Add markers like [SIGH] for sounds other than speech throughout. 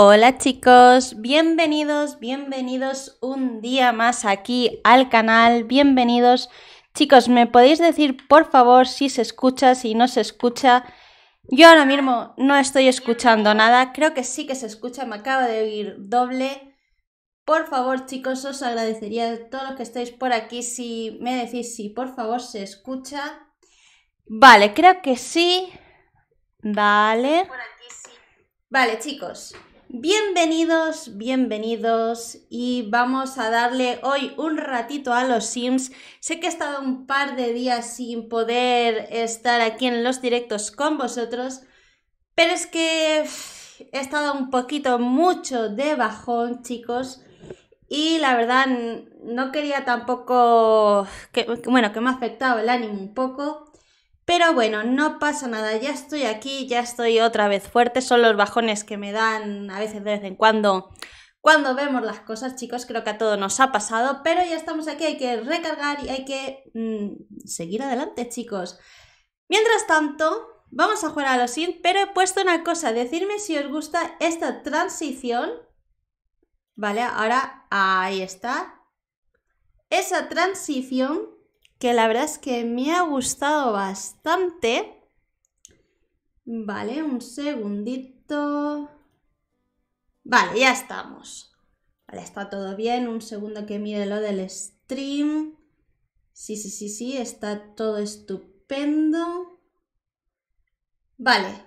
Hola chicos, bienvenidos, bienvenidos un día más aquí al canal, bienvenidos. Chicos, ¿me podéis decir por favor si se escucha, si no se escucha? Yo ahora mismo no estoy escuchando nada, creo que sí que se escucha, me acaba de oír doble. Por favor chicos, os agradecería a todos los que estáis por aquí si me decís si por favor se escucha. Vale, creo que sí. Vale. Vale chicos, Bienvenidos, bienvenidos y vamos a darle hoy un ratito a los Sims. Sé que he estado un par de días sin poder estar aquí en los directos con vosotros, pero es que he estado un poquito mucho de bajón, chicos. Y la verdad, no quería tampoco que, bueno, que me ha afectado el ánimo un poco. Pero bueno, no pasa nada, ya estoy aquí, ya estoy otra vez fuerte, son los bajones que me dan a veces de vez en cuando cuando vemos las cosas, chicos, creo que a todo nos ha pasado, pero ya estamos aquí, hay que recargar y hay que mm, seguir adelante, chicos. Mientras tanto, vamos a jugar a los Sims, pero he puesto una cosa, decirme si os gusta esta transición, ¿vale? Ahora, ahí está. Esa transición que la verdad es que me ha gustado bastante. Vale, un segundito. Vale, ya estamos. Vale, está todo bien. Un segundo que mire lo del stream. Sí, sí, sí, sí, está todo estupendo. Vale.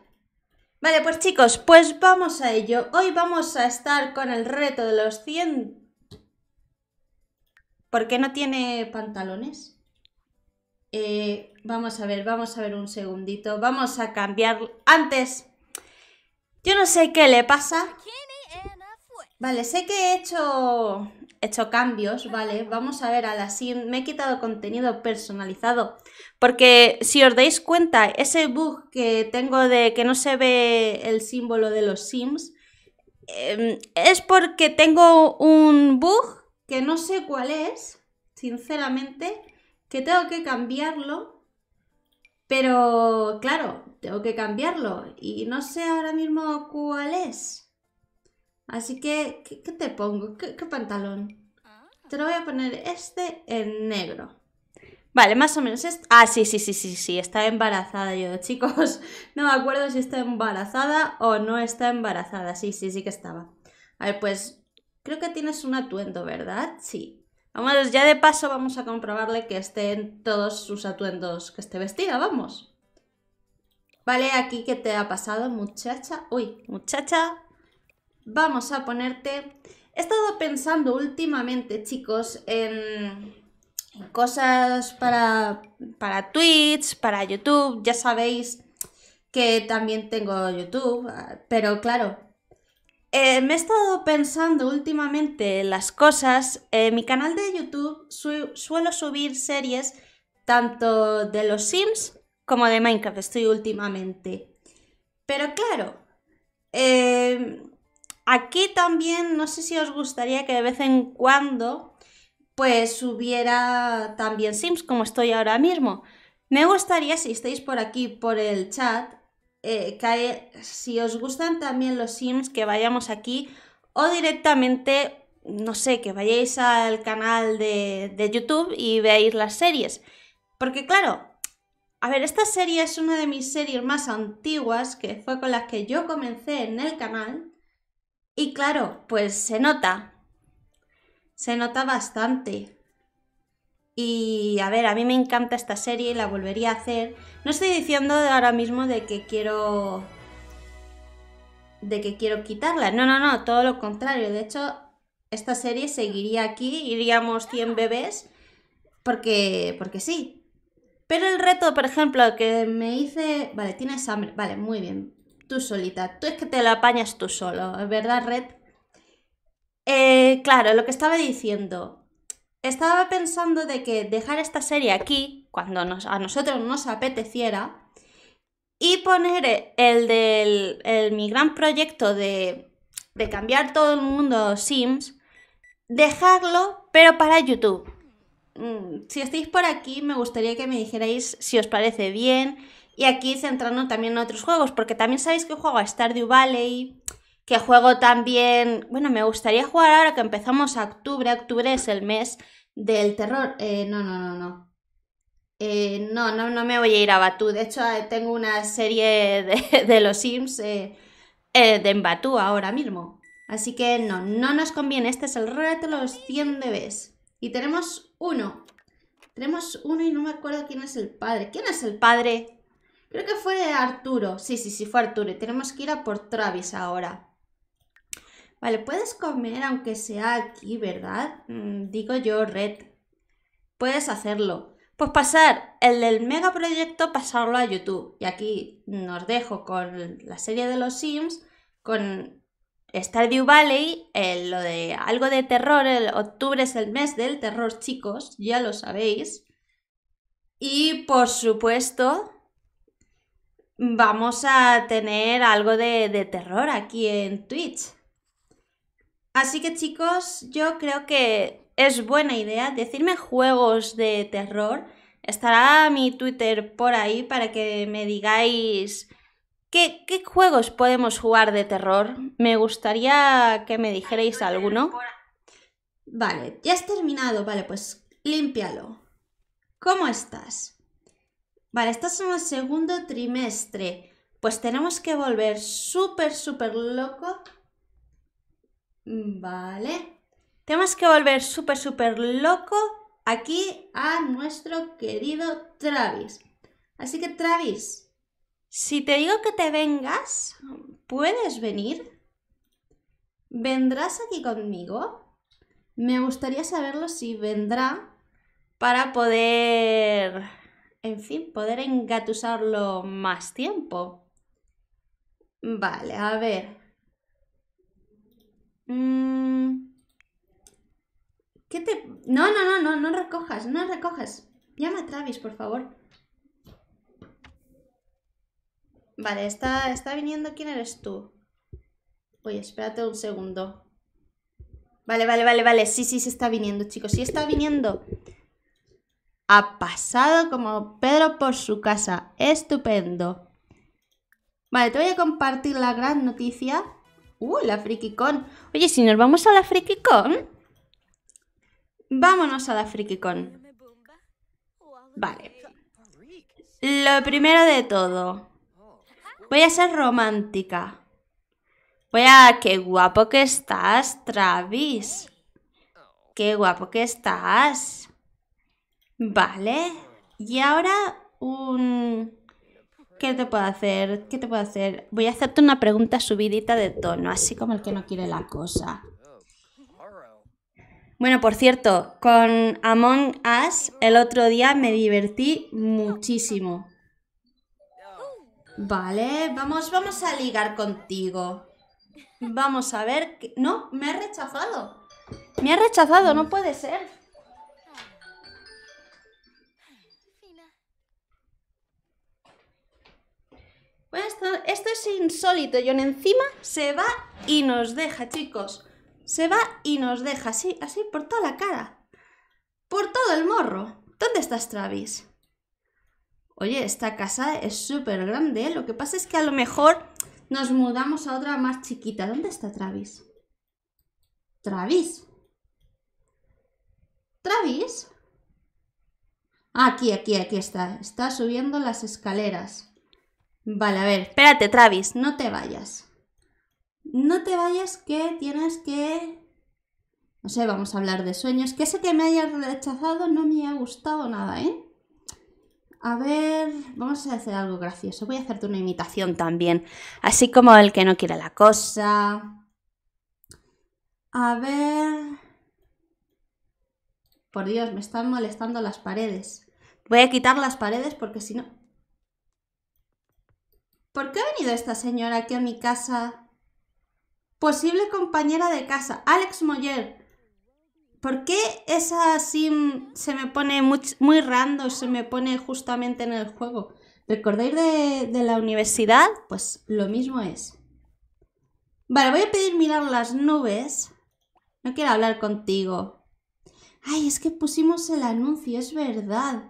Vale, pues chicos, pues vamos a ello. Hoy vamos a estar con el reto de los 100... ¿Por qué no tiene pantalones? Eh, vamos a ver, vamos a ver un segundito. Vamos a cambiar. Antes, yo no sé qué le pasa. Vale, sé que he hecho, he hecho cambios, ¿vale? Vamos a ver a la SIM. Me he quitado contenido personalizado. Porque si os dais cuenta, ese bug que tengo de que no se ve el símbolo de los Sims em, es porque tengo un bug que no sé cuál es, sinceramente que tengo que cambiarlo, pero claro, tengo que cambiarlo y no sé ahora mismo cuál es. Así que, ¿qué, te pongo? ¿Qué, pantalón? Te lo voy a poner este en negro. Vale, más o menos es Ah, sí, sí, sí, sí, sí, está embarazada yo, [LAUGHS] chicos. No me acuerdo si está embarazada o no está embarazada. Sí, sí, sí que estaba. A ver, pues creo que tienes un atuendo, ¿verdad? Sí, Vamos, ya de paso vamos a comprobarle que estén todos sus atuendos que esté vestida, vamos. Vale, aquí que te ha pasado, muchacha. Uy, muchacha. Vamos a ponerte... He estado pensando últimamente, chicos, en, cosas para, para Twitch, para YouTube. Ya sabéis que también tengo YouTube, ah, pero claro, eh, me he estado pensando últimamente las cosas. En eh, mi canal de YouTube suelo subir series tanto de los Sims como de Minecraft, estoy últimamente. Pero claro, eh, aquí también no sé si os gustaría que de vez en cuando pues subiera también Sims como estoy ahora mismo. Me gustaría, si estáis por aquí, por el chat, eh, si os gustan también los Sims, que vayamos aquí o directamente, no sé, que vayáis al canal de, de YouTube y veáis las series. Porque claro, a ver, esta serie es una de mis series más antiguas, que fue con las que yo comencé en el canal. Y claro, pues se nota. Se nota bastante. Y a ver, a mí me encanta esta serie, y la volvería a hacer. No estoy diciendo ahora mismo de que quiero de que quiero quitarla. No, no, no, todo lo contrario. De hecho, esta serie seguiría aquí, iríamos 100 bebés, porque, porque sí. Pero el reto, por ejemplo, que me hice... Vale, tienes hambre. Vale, muy bien. Tú solita. Tú es que te la apañas tú solo, ¿verdad, Red? Eh, claro, lo que estaba diciendo. Estaba pensando de que dejar esta serie aquí, cuando a nosotros nos apeteciera, y poner el del mi gran proyecto de, de cambiar todo el mundo Sims, dejarlo, pero para YouTube. Mm, si estáis por aquí, me gustaría que me dijerais si os parece bien. Y aquí centrando también en otros juegos, porque también sabéis que juego a Stardew Valley, que juego también, bueno, me gustaría jugar ahora que empezamos a octubre, octubre es el mes del terror. Eh, no, no, no, no. Eh, no, no, no me voy a ir a Batú. De hecho, eh, tengo una serie de, [LAUGHS] los Sims de Batú ahora mismo. Así que no, no nos conviene. Este es el reto de los 100 bebés. Y tenemos uno. Tenemos uno y no me acuerdo quién es el padre. ¿Quién es el padre? Creo que fue Arturo. Sí, sí, sí, fue Arturo. tenemos que ir a por Travis ahora. Vale, puedes comer aunque sea aquí, ¿verdad? Mm, digo yo, Red. Puedes hacerlo. Pues pasar el del megaproyecto, pasarlo a YouTube. Y aquí nos dejo con la serie de los Sims, con Stardew Valley, lo de algo de terror, el octubre es el mes del terror, chicos, ya lo sabéis. Y por supuesto, vamos a tener algo de, de terror aquí en Twitch. Así que chicos, yo creo que es buena idea decirme juegos de terror. Estará mi Twitter por ahí para que me digáis qué, juegos podemos jugar de terror. Me gustaría que me dijerais alguno. Vale, ya has terminado. Vale, pues límpialo. ¿Cómo estás? Vale, estás en el segundo trimestre. Pues tenemos que volver súper, súper loco Vale. Tenemos que volver súper, súper loco aquí a nuestro querido Travis. Así que Travis, si te digo que te vengas, ¿puedes venir? ¿Vendrás aquí conmigo? Me gustaría saberlo si vendrá para poder, en fin, poder engatusarlo más tiempo. Vale, a ver, Mm. ¿Qué te.? No, no, no, no, no recojas, no recojas. Llama a Travis, por favor. Vale, está, está viniendo. ¿Quién eres tú? Oye, espérate un segundo. Vale, vale, vale, vale. Sí, sí, se está viniendo, chicos. Sí está viniendo. Ha pasado como Pedro por su casa. Estupendo. Vale, te voy a compartir la gran noticia. Uh, la FrikiCon. Oye, si nos vamos a la FrikiCon. ¿Mm? Vámonos a la FrikiCon. Vale. Lo primero de todo. Voy a ser romántica. Voy a... ¡Qué guapo que estás, Travis! ¡Qué guapo que estás! Vale. Y ahora un... ¿qué te puedo hacer? ¿Qué te puedo hacer? Voy a hacerte una pregunta subidita de tono, así como el que no quiere la cosa. Bueno, por cierto, con Among Us el otro día me divertí muchísimo. Vale, vamos, vamos a ligar contigo. Vamos a ver. No, me ha rechazado. Me ha rechazado, no puede ser. Bueno, esto, es insólito, en Encima se va y nos deja, chicos. Se va y nos deja, así, así por toda la cara. Por todo el morro. ¿Dónde estás, Travis? Oye, esta casa es súper grande. ¿eh? Lo que pasa es que a lo mejor nos mudamos a otra más chiquita. ¿Dónde está Travis? Travis. Travis. Aquí, aquí, aquí está. Está subiendo las escaleras. Vale, a ver, espérate, Travis, no te vayas. No te vayas que tienes que... No sé, vamos a hablar de sueños. Que ese que me hayas rechazado no me ha gustado nada, ¿eh? A ver, vamos a hacer algo gracioso. Voy a hacerte una imitación también. Así como el que no quiere la cosa. A ver... Por Dios, me están molestando las paredes. Voy a quitar las paredes porque si no... ¿Por qué ha venido esta señora aquí a mi casa? Posible compañera de casa, Alex Moller. ¿Por qué esa sim se me pone muy, rando se me pone justamente en el juego? ¿Recordáis de, de la universidad? Pues lo mismo es. Vale, voy a pedir mirar las nubes. No quiero hablar contigo. Ay, es que pusimos el anuncio, es verdad.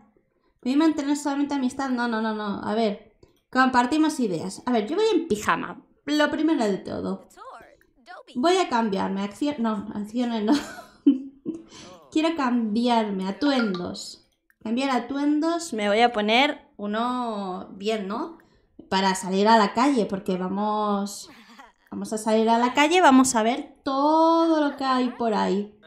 Voy a mantener solamente amistad. No, no, no, no. A ver, Compartimos ideas. A ver, yo voy en pijama. Lo primero de todo. Voy a cambiarme. No, acciones no. [LAUGHS] Quiero cambiarme. Atuendos. Cambiar atuendos. Me voy a poner uno bien, ¿no? Para salir a la calle, porque vamos... Vamos a salir a la calle, vamos a ver todo lo que hay por ahí.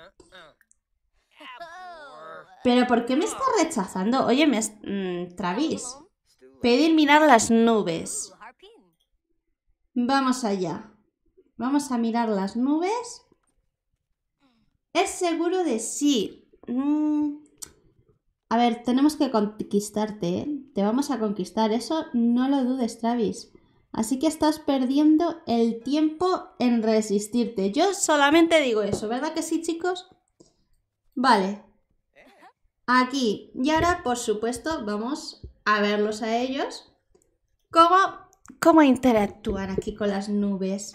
¿Pero por qué me está rechazando? Oye, me... Mm, travis. Pedir mirar las nubes. Vamos allá. Vamos a mirar las nubes. Es seguro de sí. Mm, a ver, tenemos que conquistarte, ¿eh? Te vamos a conquistar, eso no lo dudes, Travis. Así que estás perdiendo el tiempo en resistirte. Yo solamente digo eso, ¿verdad que sí, chicos? Vale. Aquí. Y ahora, por supuesto, vamos a verlos a ellos. ¿Cómo, cómo interactúan aquí con las nubes?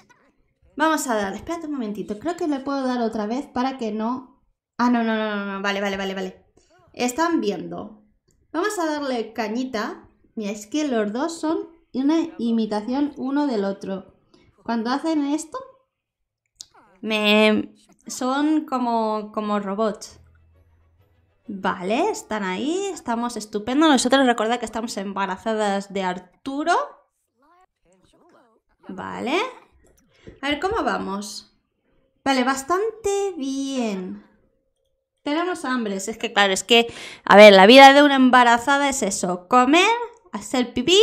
Vamos a dar, espérate un momentito, creo que le puedo dar otra vez para que no... Ah, no, no, no, no, no. vale, vale, vale, vale. Están viendo. Vamos a darle cañita. Mira, es que los dos son una imitación uno del otro. Cuando hacen esto, me... son como, como robots. Vale, están ahí, estamos estupendo. Nosotros recordad que estamos embarazadas de Arturo. Vale. A ver, ¿cómo vamos? Vale, bastante bien. Tenemos hambre, es que claro, es que, a ver, la vida de una embarazada es eso, comer, hacer pipí.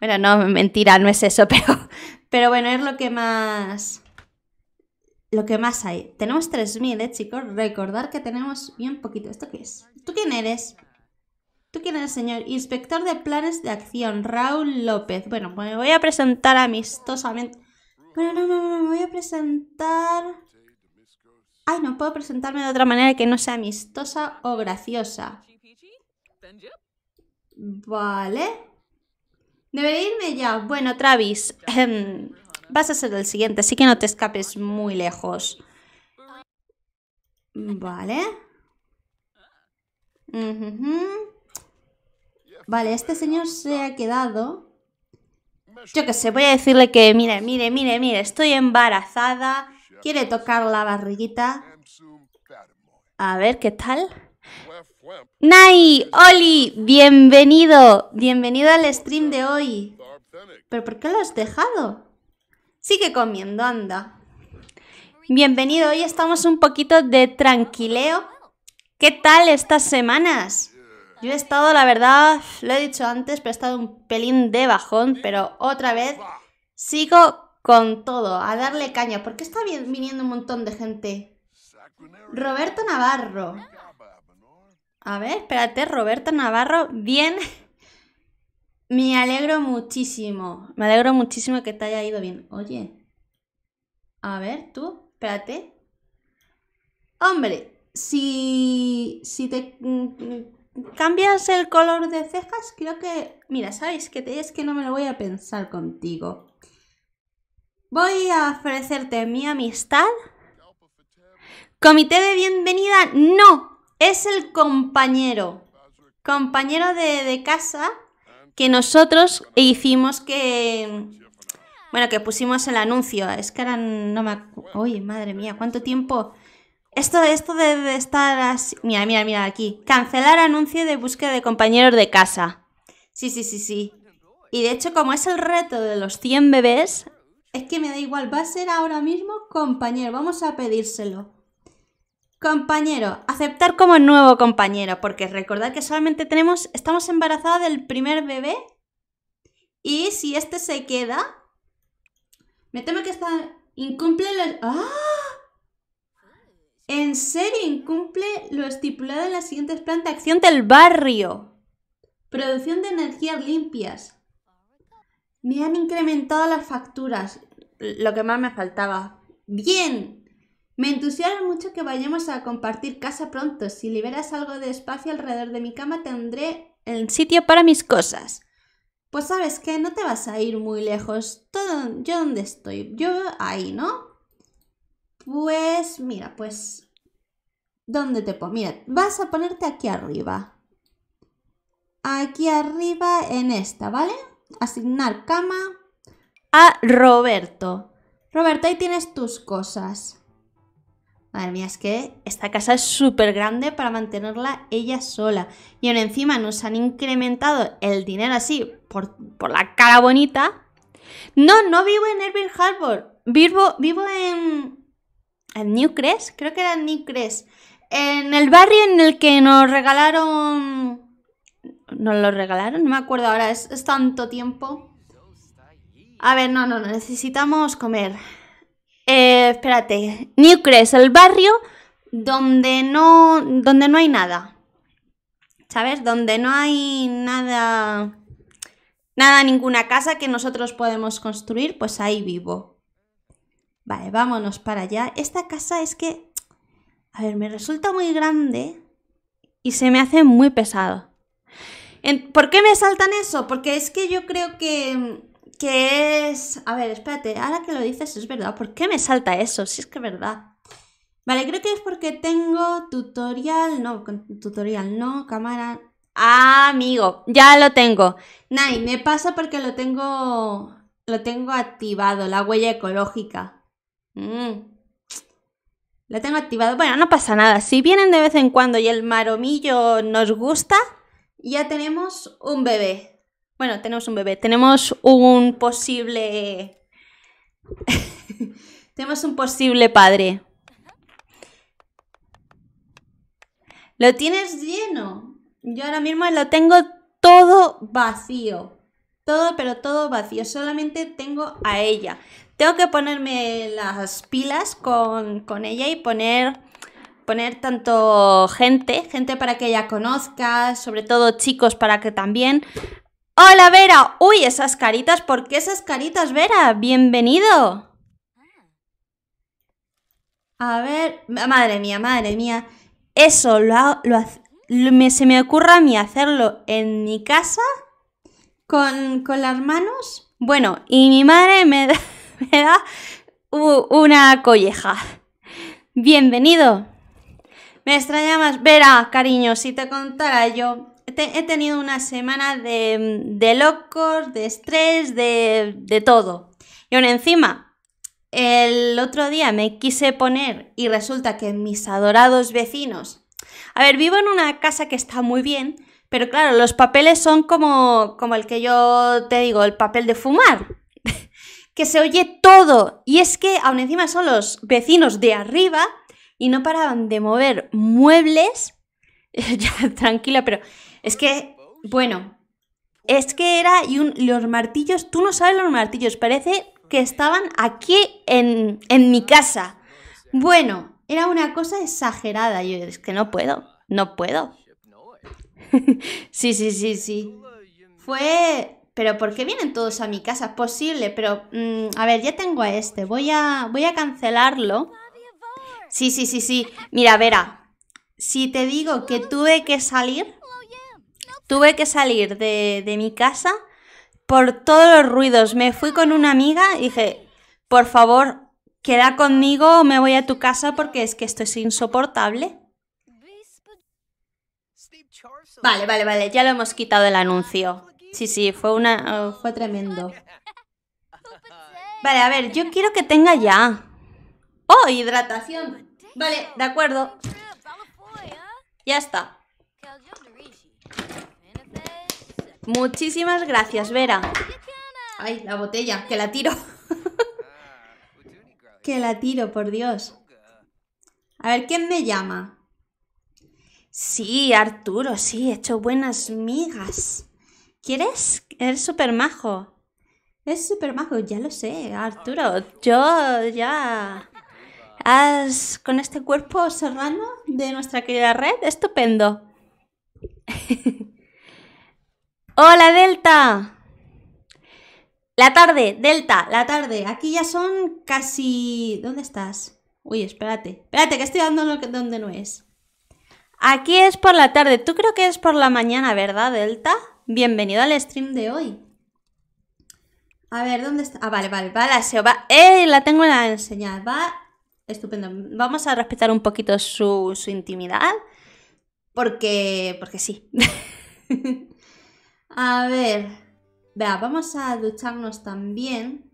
Bueno, no, mentira, no es eso, [LAUGHS] pero, pero bueno, es lo que más lo que más hay. Tenemos 3.000, ¿eh, chicos? Recordar que tenemos bien poquito. ¿Esto qué es? ¿Tú quién eres? ¿Tú quién eres, señor? Inspector de Planes de Acción, Raúl López. Bueno, me voy a presentar amistosamente. Bueno, no, no, no, me voy a presentar... Ay, no puedo presentarme de otra manera que no sea amistosa o graciosa. Vale. Debería irme ya. Bueno, Travis. Em, vas a ser el siguiente, así que no te escapes muy lejos. Vale. Vale, este señor se ha quedado. Yo qué sé, voy a decirle que, mire, mire, mire, mire, estoy embarazada. Quiere tocar la barriguita. A ver, ¿qué tal? Nai, Oli, bienvenido. Bienvenido al stream de hoy. ¿Pero por qué lo has dejado? Sigue comiendo, anda. Bienvenido, hoy estamos un poquito de tranquileo. ¿Qué tal estas semanas? Yo he estado, la verdad, lo he dicho antes, pero he estado un pelín de bajón, pero otra vez sigo con todo, a darle caña, ¿Por qué está viniendo un montón de gente. Roberto Navarro. A ver, espérate, Roberto Navarro, bien. Me alegro muchísimo. Me alegro muchísimo que te haya ido bien. Oye. A ver, tú, espérate. Hombre, si, si te mm, cambias el color de cejas, creo que... Mira, ¿sabes que Es que no me lo voy a pensar contigo. Voy a ofrecerte mi amistad. Comité de bienvenida, no. Es el compañero. Compañero de, de casa que nosotros hicimos que... Bueno, que pusimos el anuncio. Es que ahora no me... Oye, madre mía, ¿cuánto tiempo? Esto, esto debe estar así... Mira, mira, mira, aquí. Cancelar anuncio de búsqueda de compañeros de casa. Sí, sí, sí, sí. Y de hecho, como es el reto de los 100 bebés, es que me da igual, va a ser ahora mismo compañero, vamos a pedírselo. Compañero, aceptar como nuevo compañero, porque recordad que solamente tenemos, estamos embarazadas del primer bebé y si este se queda, me temo que está, incumple los... ¡Ah! En serio, incumple lo estipulado en las siguientes plantas de acción del barrio. Producción de energías limpias. Me han incrementado las facturas, lo que más me faltaba. Bien, me entusiasma mucho que vayamos a compartir casa pronto. Si liberas algo de espacio alrededor de mi cama, tendré el sitio para mis cosas. Pues sabes que no te vas a ir muy lejos. yo dónde estoy, yo ahí, ¿no? Pues mira, pues ¿dónde te pongo? Mira, vas a ponerte aquí arriba. Aquí arriba en esta, ¿vale? Asignar cama a Roberto. Roberto, ahí tienes tus cosas. Madre mía, es que esta casa es súper grande para mantenerla ella sola. Y aún encima nos han incrementado el dinero así por, la cara bonita. No, no vivo en Irving Harbor. Vivo, vivo en. En Newcrest, creo que era en Newcrest. En el barrio en el que nos regalaron. ¿Nos lo regalaron? No me acuerdo ahora, es, tanto tiempo. A ver, no, no, necesitamos comer. Eh, espérate, Newcrest, el barrio donde no, donde no hay nada. ¿Sabes? Donde no hay nada, nada, ninguna casa que nosotros podemos construir, pues ahí vivo. Vale, vámonos para allá. Esta casa es que, a ver, me resulta muy grande y se me hace muy pesado. ¿Por qué me saltan eso? Porque es que yo creo que que es... A ver, espérate, ahora que lo dices es verdad. ¿Por qué me salta eso? Si es que es verdad. Vale, creo que es porque tengo tutorial, no, tutorial, no, cámara. Ah, amigo, ya lo tengo. Nay, me pasa porque lo tengo, lo tengo activado, la huella ecológica. Mm. Lo tengo activado. Bueno, no pasa nada. Si vienen de vez en cuando y el maromillo nos gusta, ya tenemos un bebé. Bueno, tenemos un bebé, tenemos un posible... [LAUGHS] tenemos un posible padre. Lo tienes lleno. Yo ahora mismo lo tengo todo vacío. Todo, pero todo vacío. Solamente tengo a ella. Tengo que ponerme las pilas con, ella y poner poner tanto gente, gente para que ella conozca, sobre todo chicos para que también Hola Vera, uy, esas caritas, ¿por qué esas caritas, Vera? Bienvenido. Ah. A ver, madre mía, madre mía. Eso lo, lo, se me ocurra a mí hacerlo en mi casa con, las manos. Bueno, y mi madre me da, [LAUGHS] me da una colleja. Bienvenido. Me extraña más. Vera, cariño, si te contara yo he tenido una semana de, locos, de estrés, de, todo. Y aún encima, el otro día me quise poner y resulta que mis adorados vecinos... A ver, vivo en una casa que está muy bien, pero claro, los papeles son como, como el que yo te digo, el papel de fumar, [LAUGHS] que se oye todo. Y es que aún encima son los vecinos de arriba y no paraban de mover muebles. [LAUGHS] ya, tranquila, pero es que, bueno, es que era y un, los martillos, tú no sabes los martillos, parece que estaban aquí en, en mi casa. Bueno, era una cosa exagerada, yo es que no puedo, no puedo. [LAUGHS] sí, sí, sí, sí. Fue... Pero ¿por qué vienen todos a mi casa? Es posible, pero... Mm, a ver, ya tengo a este. Voy a, voy a cancelarlo. Sí, sí, sí, sí. Mira, Vera. Si te digo que tuve que salir Tuve que salir de, mi casa por todos los ruidos. Me fui con una amiga y dije, por favor, queda conmigo o me voy a tu casa porque es que esto es insoportable. Vale, vale, vale, ya lo hemos quitado el anuncio. Sí, sí, fue una... Oh, fue tremendo. Vale, a ver, yo quiero que tenga ya... ¡Oh, hidratación! Vale, de acuerdo. Ya está. Muchísimas gracias, Vera. Ay, la botella, que la tiro. [LAUGHS] que la tiro, por Dios. A ver, ¿quién me llama? Sí, Arturo, sí, he hecho buenas migas. ¿Quieres? Es súper majo. Es súper ya lo sé, Arturo. Yo ya... Has, con este cuerpo serrano de nuestra querida red, estupendo. [LAUGHS] Hola Delta. La tarde, Delta, la tarde. Aquí ya son casi... ¿Dónde estás? Uy, espérate. Espérate, que estoy dando lo que... donde no es. Aquí es por la tarde. Tú creo que es por la mañana, ¿verdad, Delta? Bienvenido al stream de hoy. A ver, ¿dónde está? Ah, vale, vale, va la eh, La tengo en la enseñar. Va... Estupendo. Vamos a respetar un poquito su, su intimidad. Porque... Porque sí. [LAUGHS] A ver, vea, vamos a ducharnos también.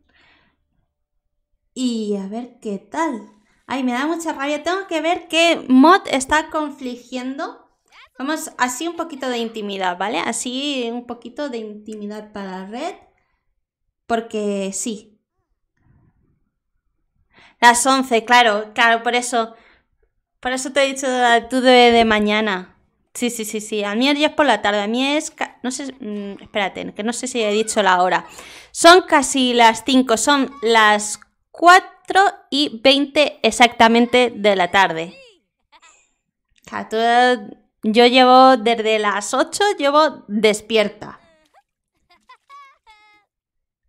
Y a ver qué tal. Ay, me da mucha rabia. Tengo que ver qué mod está confligiendo. Vamos, así un poquito de intimidad, ¿vale? Así un poquito de intimidad para la red. Porque sí. Las 11, claro, claro, por eso. Por eso te he dicho tú de mañana. Sí, sí, sí, sí. A mí es por la tarde. A mí es. No sé. Mm, espérate, que no sé si he dicho la hora. Son casi las 5, son las 4 y 20 exactamente de la tarde. Yo llevo desde las 8, llevo despierta.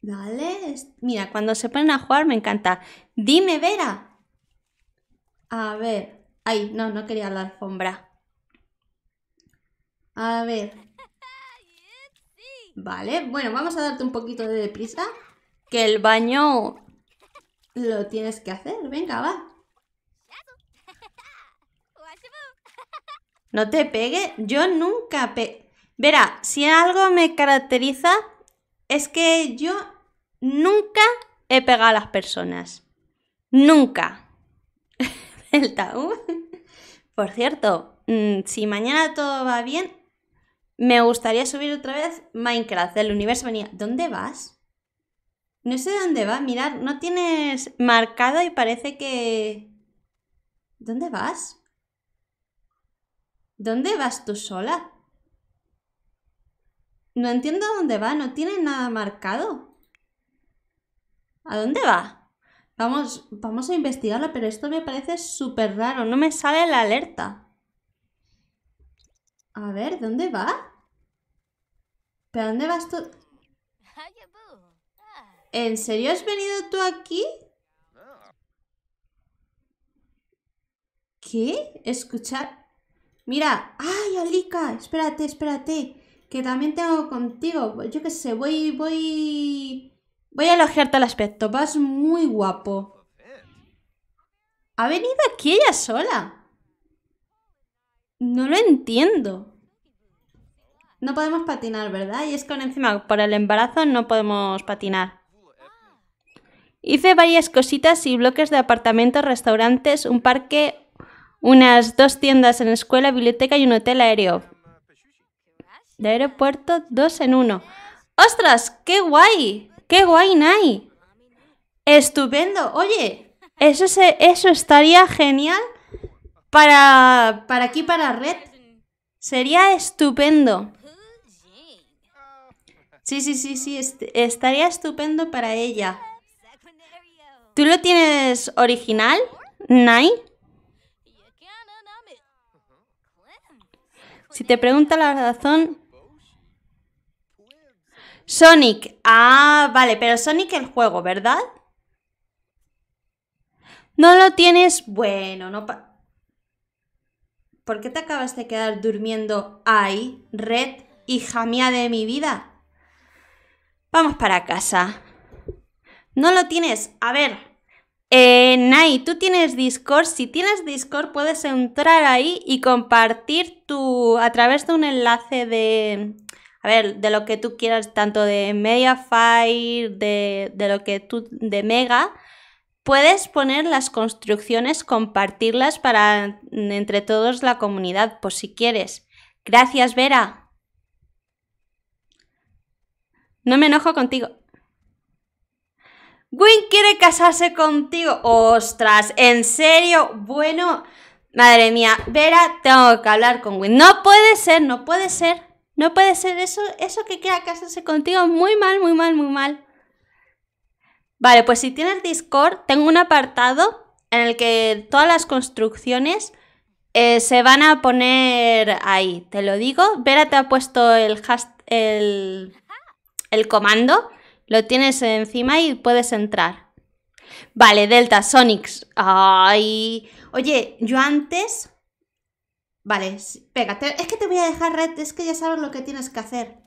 Vale. Mira, cuando se ponen a jugar me encanta. Dime, Vera. A ver. Ay, no, no quería la alfombra. A ver. [LAUGHS] Vale, bueno, vamos a darte un poquito de prisa. Que el baño lo tienes que hacer. Venga, va. [LAUGHS] No te pegue. Yo nunca pe... Verá, si algo me caracteriza es que yo nunca he pegado a las personas. Nunca. [LAUGHS] El tabú. Por cierto, mm, si mañana todo va bien, me gustaría subir otra vez Minecraft del universo. Venía, ¿dónde vas? No sé dónde va. Mirar, no tienes marcado y parece que. ¿Dónde vas? ¿Dónde vas tú sola? No entiendo dónde va, no tiene nada marcado. ¿A dónde va? Vamos, vamos a investigarlo, pero esto me parece súper raro, no me sale la alerta. A ver, ¿dónde va? ¿Pero dónde vas tú? ¿En serio has venido tú aquí? ¿Qué? Escuchar. Mira, ay, Alika, espérate, espérate, que también tengo contigo. Yo qué sé, voy, voy, voy a elogiarte al aspecto. Vas muy guapo. ¿Ha venido aquí ella sola? No lo entiendo. No podemos patinar, ¿verdad? Y es con encima, por el embarazo no podemos patinar. Hice varias cositas y bloques de apartamentos, restaurantes, un parque, unas dos tiendas en escuela, biblioteca y un hotel aéreo. De aeropuerto, dos en uno. ¡Ostras! ¡Qué guay! ¡Qué guay, Nai! ¡Estupendo! Oye, eso, se, eso estaría genial para, para aquí, para Red, sería estupendo. Sí, sí, sí, sí, estaría estupendo para ella. ¿Tú lo tienes original, Nai? Si te pregunta la razón... Sonic. Ah, vale, pero Sonic el juego, ¿verdad? No lo tienes... Bueno, no... ¿por qué te acabas de quedar durmiendo ahí, Red, hija mía de mi vida? Vamos para casa. No lo tienes. A ver. Eh, Nai, tú tienes Discord. Si tienes Discord, puedes entrar ahí y compartir tu. a través de un enlace de. A ver, de lo que tú quieras, tanto de Mediafire, de, de lo que tú. de Mega Puedes poner las construcciones, compartirlas para mm, entre todos la comunidad, por si quieres. Gracias, Vera. No me enojo contigo. Gwyn quiere casarse contigo. Ostras, ¿en serio? Bueno, madre mía, Vera, tengo que hablar con Gwyn. No puede ser, no puede ser. No puede ser eso, eso que quiera casarse contigo. Muy mal, muy mal, muy mal. Vale, pues si tienes Discord, tengo un apartado en el que todas las construcciones eh, se van a poner ahí. Te lo digo. Vera te ha puesto el, el, comando. Lo tienes encima y puedes entrar. Vale, Delta, Sonics. Ay. Oye, yo antes. Vale, pega. es que te voy a dejar red, es que ya sabes lo que tienes que hacer.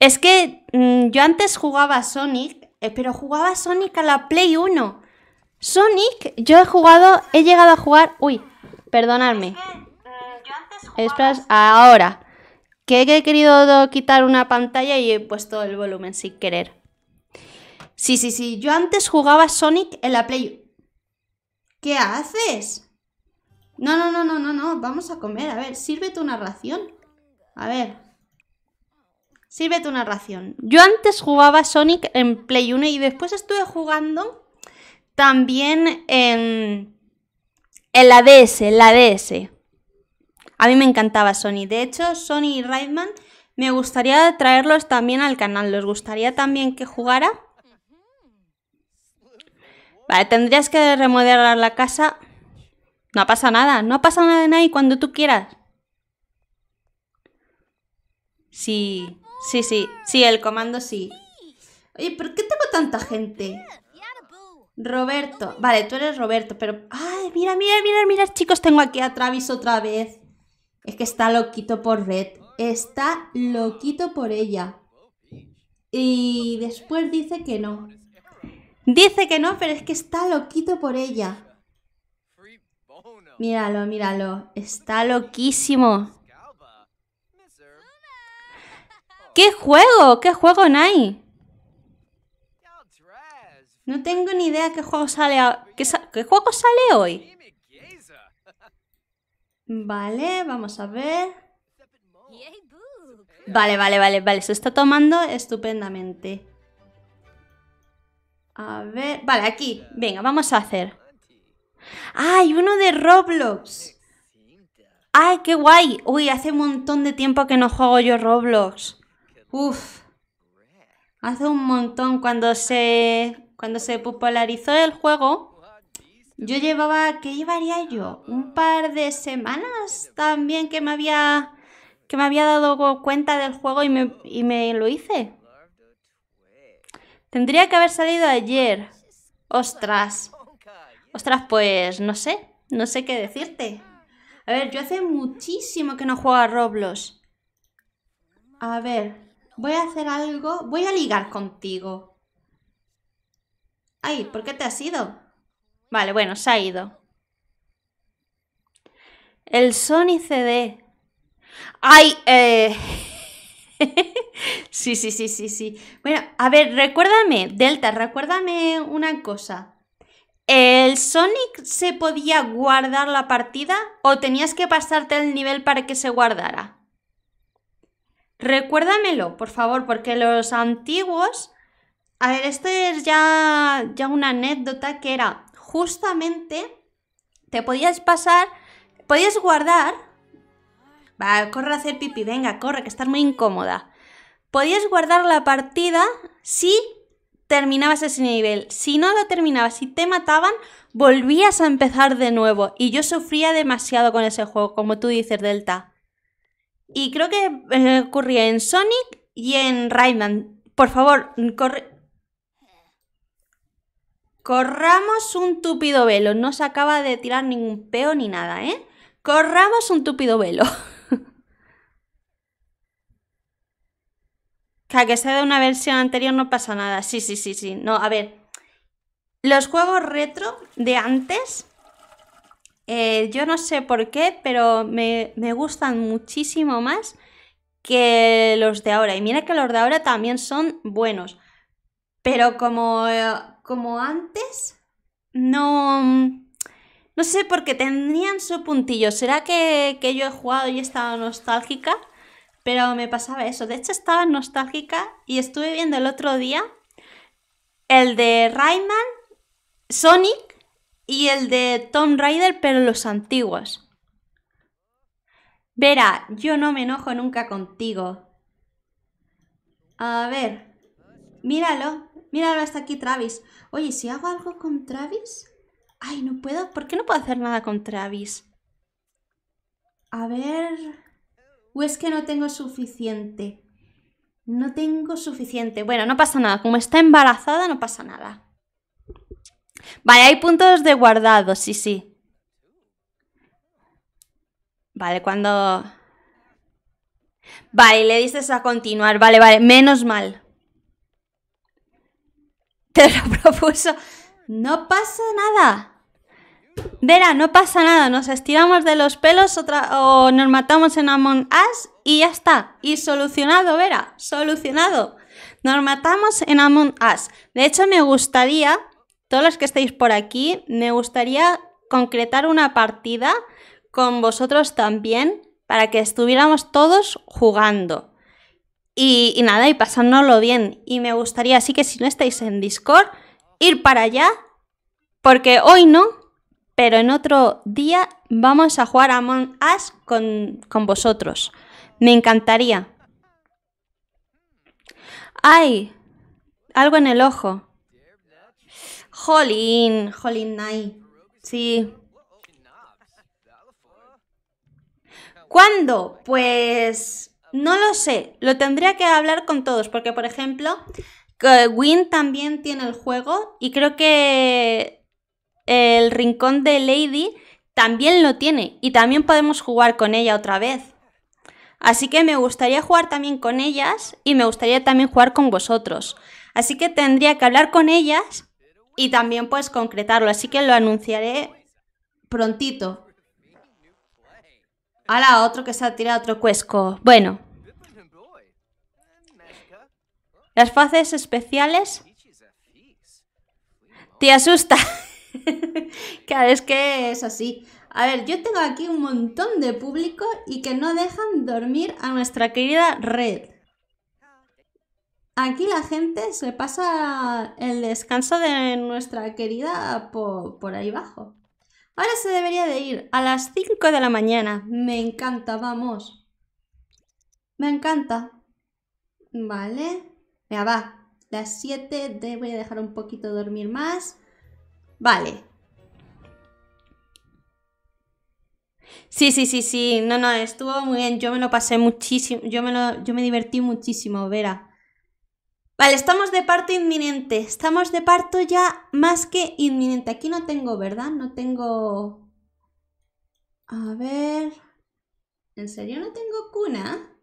Es que mm, yo antes jugaba Sonic eh, pero jugaba Sonic a la Play 1. Sonic, yo he jugado, he llegado a jugar. Uy, perdonadme. Eh, eh, es ahora. Que he querido quitar una pantalla y he puesto el volumen sin querer. Sí, sí, sí. Yo antes jugaba Sonic en la Play. ¿Qué haces? No, no, no, no, no, no. Vamos a comer. A ver, sírvete una ración. A ver. Sirve una narración. Yo antes jugaba Sonic en Play 1 y después estuve jugando también en, en la DS, la DS. A mí me encantaba Sonic. De hecho, Sonic y Raidman me gustaría traerlos también al canal. ¿Les gustaría también que jugara? Vale, tendrías que remodelar la casa. No pasa nada, no pasa nada de nadie. cuando tú quieras. Sí. Sí, sí, sí, el comando sí. Oye, ¿por qué tengo tanta gente? Roberto. Vale, tú eres Roberto, pero... ¡Ay, mira, mira, mira, mira, chicos! Tengo aquí a Travis otra vez. Es que está loquito por Red. Está loquito por ella. Y después dice que no. Dice que no, pero es que está loquito por ella. Míralo, míralo. Está loquísimo. ¿Qué juego? ¿Qué juego, hay? No tengo ni idea qué juego sale ¿Qué, juego sale hoy. Vale, vamos a ver. Vale, vale, vale, vale. Se está tomando estupendamente. A ver. Vale, aquí. Venga, vamos a hacer. ¡Ay, ah, uno de Roblox! ¡Ay, qué guay! Uy, hace un montón de tiempo que no juego yo Roblox. Uf. Hace un montón cuando se cuando se popularizó el juego, yo llevaba ¿qué llevaría yo? Un par de semanas también que me había que me había dado cuenta del juego y me, y me lo hice. Tendría que haber salido ayer. Ostras. Ostras, pues no sé, no sé qué decirte. A ver, yo hace muchísimo que no juego a Roblox. A ver, voy a hacer algo, voy a ligar contigo. Ay, ¿por qué te has ido? Vale, bueno, se ha ido. El Sony CD. Ay, eh... [LAUGHS] sí, sí, sí, sí, sí. Bueno, a ver, recuérdame, Delta, recuérdame una cosa. ¿El Sonic se podía guardar la partida o tenías que pasarte el nivel para que se guardara? Recuérdamelo, por favor, porque los antiguos... A ver, esto es ya, ya una anécdota que era justamente te podías pasar, podías guardar... Va, corre a hacer pipi, venga, corre, que estás muy incómoda. Podías guardar la partida si terminabas ese nivel. Si no lo terminabas, si te mataban, volvías a empezar de nuevo. Y yo sufría demasiado con ese juego, como tú dices, Delta. Y creo que eh, ocurría en Sonic y en Rayman. Por favor, corre... Corramos un túpido velo. No se acaba de tirar ningún peo ni nada, ¿eh? Corramos un túpido velo. [LAUGHS] que sea de una versión anterior no pasa nada. Sí, sí, sí, sí. No, a ver. Los juegos retro de antes eh, yo no sé por qué, pero me, gustan muchísimo más que los de ahora. Y mira que los de ahora también son buenos. Pero como, eh, como antes, no... No sé, qué. tenían su puntillo. ¿Será que, que yo he jugado y he estado nostálgica? Pero me pasaba eso. De hecho, estaba nostálgica y estuve viendo el otro día el de Rayman, Sonic y el de Tomb Raider, pero los antiguos. Vera, yo no me enojo nunca contigo. A ver, míralo, míralo hasta aquí Travis. Oye, si hago algo con Travis... Ay, no puedo, ¿por qué no puedo hacer nada con Travis? A ver... ¿O es que no tengo suficiente? No tengo suficiente. Bueno, no pasa nada. Como está embarazada, no pasa nada. Vale, hay puntos de guardado, sí, sí. Vale, cuando... Vale, le dices a continuar. Vale, vale, menos mal. Te lo [LAUGHS] propuso. No pasa nada. Vera, no pasa nada, nos estiramos de los pelos otra, o nos matamos en Among Us y ya está. Y solucionado, Vera, solucionado. Nos matamos en Among Us. De hecho, me gustaría todos los que estáis por aquí, me gustaría concretar una partida con vosotros también para que estuviéramos todos jugando. Y, nada, y pasándolo bien. Y me gustaría, así que si no estáis en Discord, ir para allá, porque hoy no, pero en otro día vamos a jugar Among Us con, con vosotros. Me encantaría. ¡Ay! Algo en el ojo. Jolín, jolín Night, Sí. ¿Cuándo? Pues no lo sé. Lo tendría que hablar con todos, porque por ejemplo, Win también tiene el juego y creo que el rincón de Lady también lo tiene y también podemos jugar con ella otra vez. Así que me gustaría jugar también con ellas y me gustaría también jugar con vosotros. Así que tendría que hablar con ellas y también puedes concretarlo. Así que lo anunciaré prontito. ¡Hala! otro que se ha tirado otro cuesco. Bueno. Las fases especiales. Te asusta. [LAUGHS] Cada vez que es así. A ver, yo tengo aquí un montón de público y que no dejan dormir a nuestra querida red aquí la gente se pasa el descanso de nuestra querida por, ahí abajo. Ahora se debería de ir a las 5 de la mañana. Me encanta, vamos. Me encanta. Vale. Ya va. Las 7 debe voy a dejar un poquito dormir más. Vale. Sí, sí, sí, sí. No, no, estuvo muy bien. Yo me lo pasé muchísimo. Yo me, lo, yo me divertí muchísimo, Vera. Vale, estamos de parto inminente. Estamos de parto ya más que inminente. Aquí no tengo, ¿verdad? No tengo... A ver... ¿En serio no tengo cuna?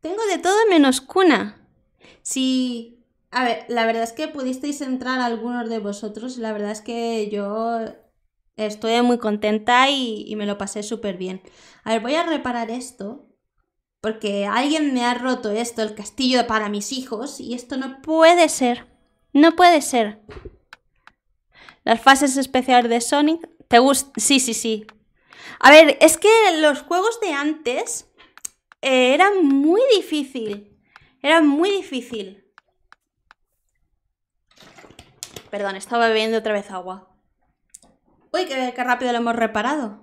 Tengo de todo menos cuna. Sí... A ver, la verdad es que pudisteis entrar algunos de vosotros. La verdad es que yo estoy muy contenta y, y me lo pasé súper bien. A ver, voy a reparar esto porque alguien me ha roto esto, el castillo para mis hijos, y esto no puede ser. No puede ser. Las fases especiales de Sonic, ¿te gustan? Sí, sí, sí. A ver, es que los juegos de antes eh, eran muy difícil. Era muy difícil. Perdón, estaba bebiendo otra vez agua. Uy, que qué rápido lo hemos reparado.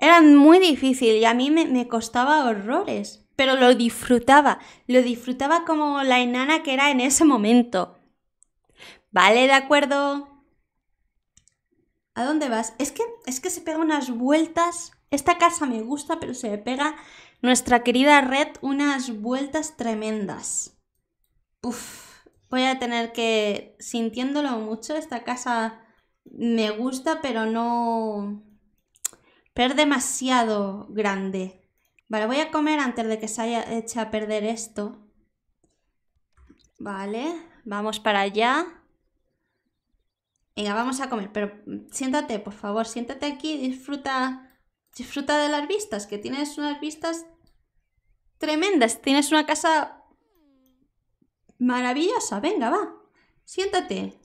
Era muy difícil y a mí me, costaba horrores, pero lo disfrutaba, lo disfrutaba como la enana que era en ese momento. Vale, de acuerdo. ¿A dónde vas? Es que, es que se pega unas vueltas. Esta casa me gusta, pero se pega nuestra querida red unas vueltas tremendas. Uf, voy a tener que, sintiéndolo mucho, esta casa me gusta, pero no pero es demasiado grande. Vale, voy a comer antes de que se haya hecho a perder esto. Vale, vamos para allá. Venga, vamos a comer, pero siéntate, por favor, siéntate aquí, disfruta, disfruta de las vistas, que tienes unas vistas tremendas, tienes una casa maravillosa, venga, va, siéntate.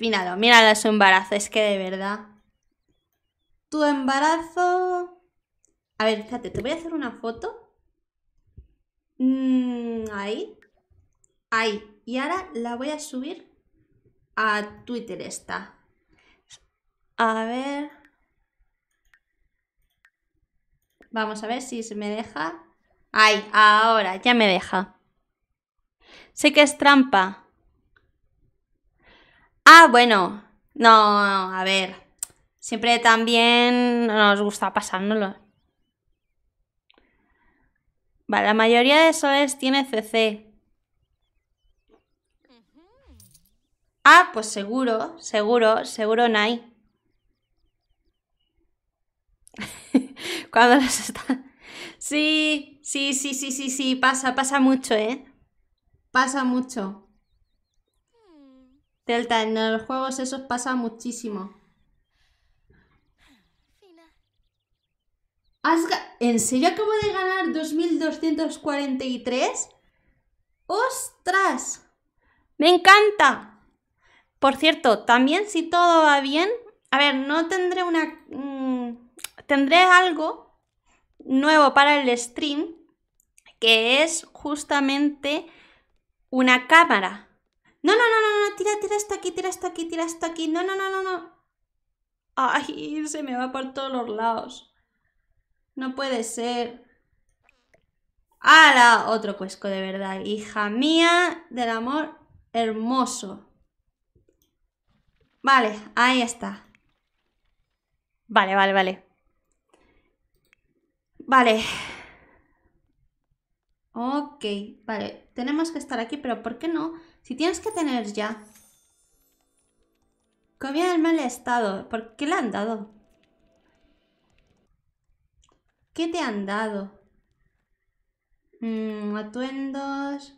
Míralo, míralo su embarazo, es que de verdad. Tu embarazo... A ver, fíjate, te voy a hacer una foto. Mm, ahí. Ahí. Y ahora la voy a subir a Twitter esta. A ver. Vamos a ver si se me deja. ahí ahora ya me deja. Sé que es trampa. Ah, bueno. No, a ver. Siempre también nos gusta pasándolo. Vale, la mayoría de es tiene CC. Ah, pues seguro, seguro, seguro Nai. [LAUGHS] Cuando las está... Sí, sí, sí, sí, sí, sí, pasa, pasa mucho, ¿eh? Pasa mucho. Delta, en los juegos esos pasa muchísimo. ¿En serio acabo de ganar 2.243? ¡Ostras! ¡Me encanta! Por cierto, también si todo va bien, a ver, no tendré una... Mm, tendré algo nuevo para el stream, que es justamente una cámara. No, no, no, no, no, tira, tira esto aquí, tira esto aquí, tira esto aquí. No, no, no, no, no. Ay, se me va por todos los lados. No puede ser. ¡Hala! Otro cuesco de verdad. Hija mía del amor hermoso. Vale, ahí está. Vale, vale, vale. Vale. Ok, vale. Tenemos que estar aquí, pero ¿por qué no? Si tienes que tener ya. Comida en mal estado. ¿Por qué le han dado? ¿Qué te han dado? Mm, atuendos.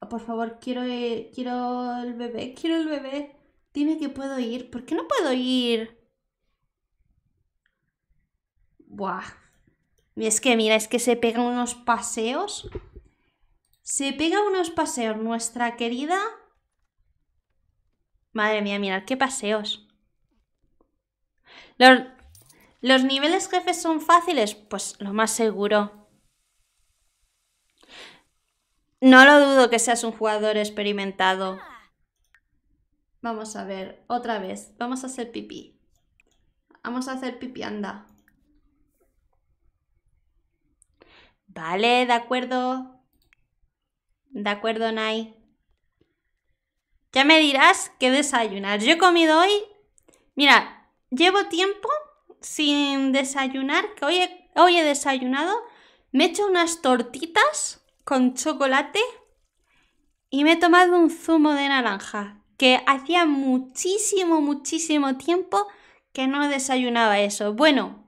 Ah, por favor, quiero, eh, quiero el bebé, [LAUGHS] quiero el bebé. Dime que puedo ir. ¿Por qué no puedo ir? Buah. es que mira, es que se pegan unos paseos. Se pega unos paseos nuestra querida. Madre mía, mirad qué paseos. Los, ¿Los niveles jefes son fáciles? Pues lo más seguro. No lo dudo que seas un jugador experimentado. Vamos a ver, otra vez. Vamos a hacer pipí. Vamos a hacer pipí, anda. Vale, de acuerdo. De acuerdo, Nai. Ya me dirás qué desayunar. Yo he comido hoy... Mira, llevo tiempo sin desayunar, que hoy he, hoy he desayunado, me he hecho unas tortitas con chocolate y me he tomado un zumo de naranja, que hacía muchísimo, muchísimo tiempo que no desayunaba eso. Bueno,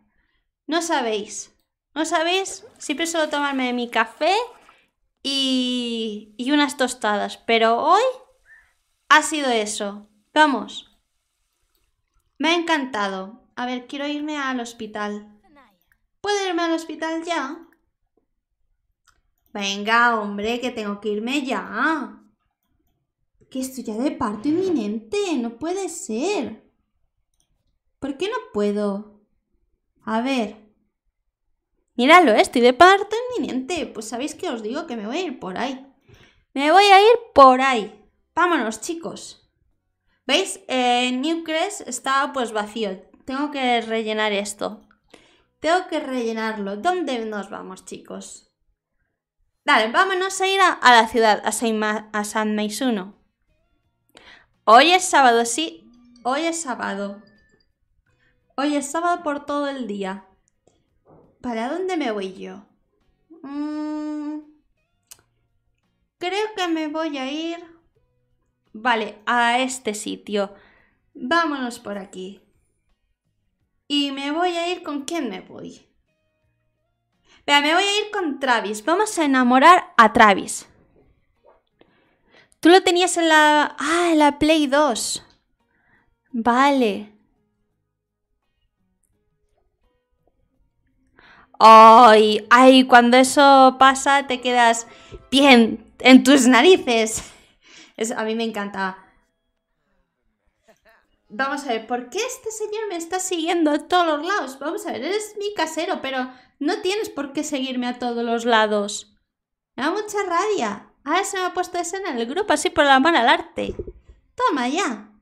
no sabéis, no sabéis, siempre suelo tomarme mi café y, y unas tostadas, pero hoy ha sido eso. Vamos, me ha encantado. A ver, quiero irme al hospital. ¿Puedo irme al hospital ya? Venga, hombre, que tengo que irme ya. Que estoy ya de parto inminente, no puede ser. ¿Por qué no puedo? A ver. Míralo, ¿eh? estoy de parto inminente. Pues sabéis que os digo que me voy a ir por ahí. Me voy a ir por ahí. Vámonos, chicos. ¿Veis? Eh, Newcrest está pues vacío tengo que rellenar esto. Tengo que rellenarlo. ¿Dónde nos vamos, chicos? Dale, vámonos a ir a, la ciudad, a, a San Maisuno. Hoy es sábado, sí. Hoy es sábado. Hoy es sábado por todo el día. ¿Para dónde me voy yo? Mm, creo que me voy a ir... Vale, a este sitio. Vámonos por aquí. Y me voy a ir con quién me voy. Vea, me voy a ir con Travis. Vamos a enamorar a Travis. Tú lo tenías en la... Ah, en la Play 2. Vale. Ay, ay, cuando eso pasa te quedas bien en tus narices. Es a mí me encanta. Vamos a ver, ¿por qué este señor me está siguiendo a todos los lados? Vamos a ver, eres mi casero, pero no tienes por qué seguirme a todos los lados. Me da mucha rabia. Ah, se me ha puesto escena en el grupo, así por la mano al arte. Toma ya.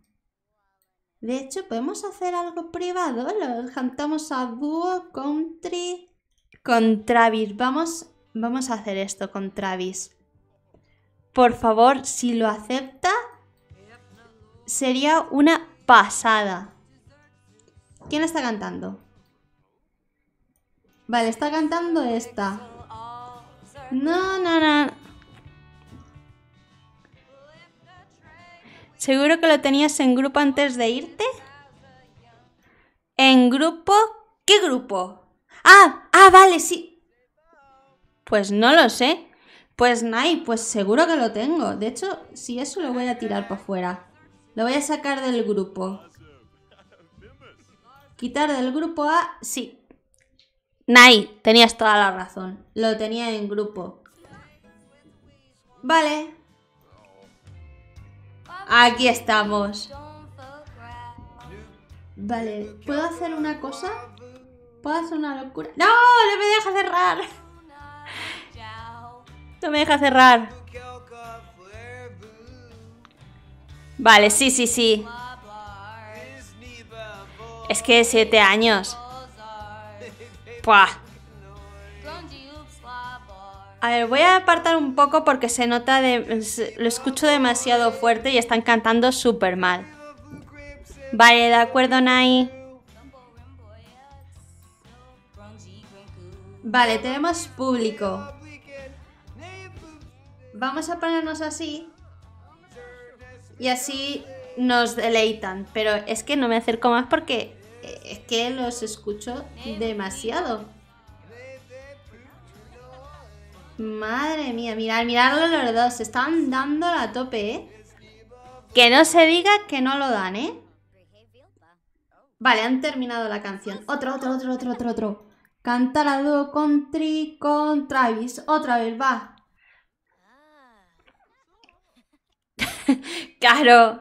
De hecho, podemos hacer algo privado. Lo cantamos a dúo, country, con Travis. Vamos, vamos a hacer esto con Travis. Por favor, si lo acepta, sería una pasada. ¿Quién está cantando? Vale, está cantando esta. No, no, no. ¿Seguro que lo tenías en grupo antes de irte? ¿En grupo? ¿Qué grupo? Ah, ah, vale, sí. Pues no lo sé. Pues Nai, pues seguro que lo tengo. De hecho, si eso lo voy a tirar para afuera. Lo voy a sacar del grupo. Quitar del grupo A, sí. Nai, tenías toda la razón. Lo tenía en grupo. Vale. Aquí estamos. Vale, ¿puedo hacer una cosa? ¿Puedo hacer una locura? ¡No! ¡No me deja cerrar! ¡No me deja cerrar! Vale, sí, sí, sí. Es que siete años. Puah. A ver, voy a apartar un poco porque se nota de, lo escucho demasiado fuerte y están cantando súper mal. Vale, de acuerdo, Nai. Vale, tenemos público. Vamos a ponernos así y así nos deleitan. Pero es que no me acerco más porque eh, es que los escucho demasiado. Madre mía, mirad, miradlo los dos, están dando la tope, ¿eh? Que no se diga que no lo dan, ¿eh? Vale, han terminado la canción. Otro, otro, otro, otro, otro, otro. Cantar a dúo Tri con Travis. Otra vez, va. [LAUGHS] claro.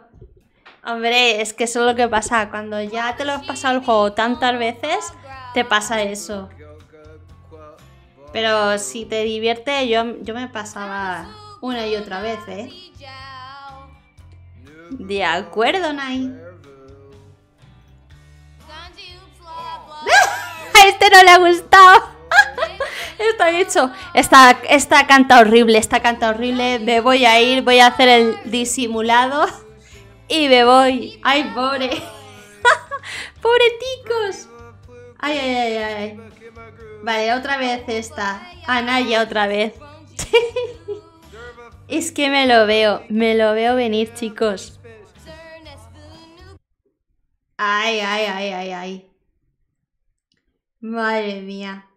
Hombre, es que eso es lo que pasa. Cuando ya te lo has pasado el juego tantas veces, te pasa eso. Pero si te divierte, yo, yo me pasaba una y otra vez, ¿eh? De acuerdo, Nai. [LAUGHS] [LAUGHS] A este no le ha gustado. Está hecho. Esta, canta horrible, esta canta horrible. Me voy a ir, voy a hacer el disimulado. Y me voy. ¡Ay, pobre! [LAUGHS] Pobreticos Ay, ay, ay, ay. Vale, otra vez esta. Anaya otra vez. [LAUGHS] es que me lo veo, me lo veo venir, chicos. Ay, ay, ay, ay, ay. Madre mía.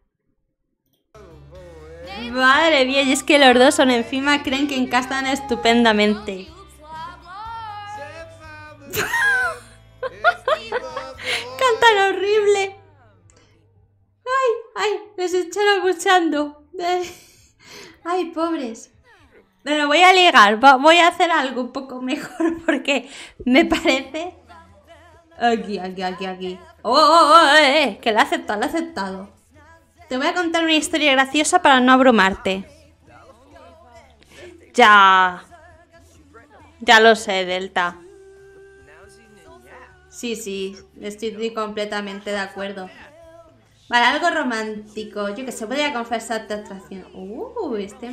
Madre mía, y es que los dos son encima, creen que encastan estupendamente. [LAUGHS] Cantan horrible. Ay, ay, les están escuchando. [LAUGHS] Ay, pobres. Pero voy a ligar, voy a hacer algo un poco mejor [LAUGHS] porque me parece... Aquí, aquí, aquí, aquí. ¡Oh, oh, oh eh, eh, que lo ha aceptado, lo ha aceptado. Te voy a contar una historia graciosa para no abrumarte. Ya. Ya lo sé, Delta. Sí, sí, estoy completamente de acuerdo. Vale, algo romántico. Yo que sé, podría tu atracción. Uh, este...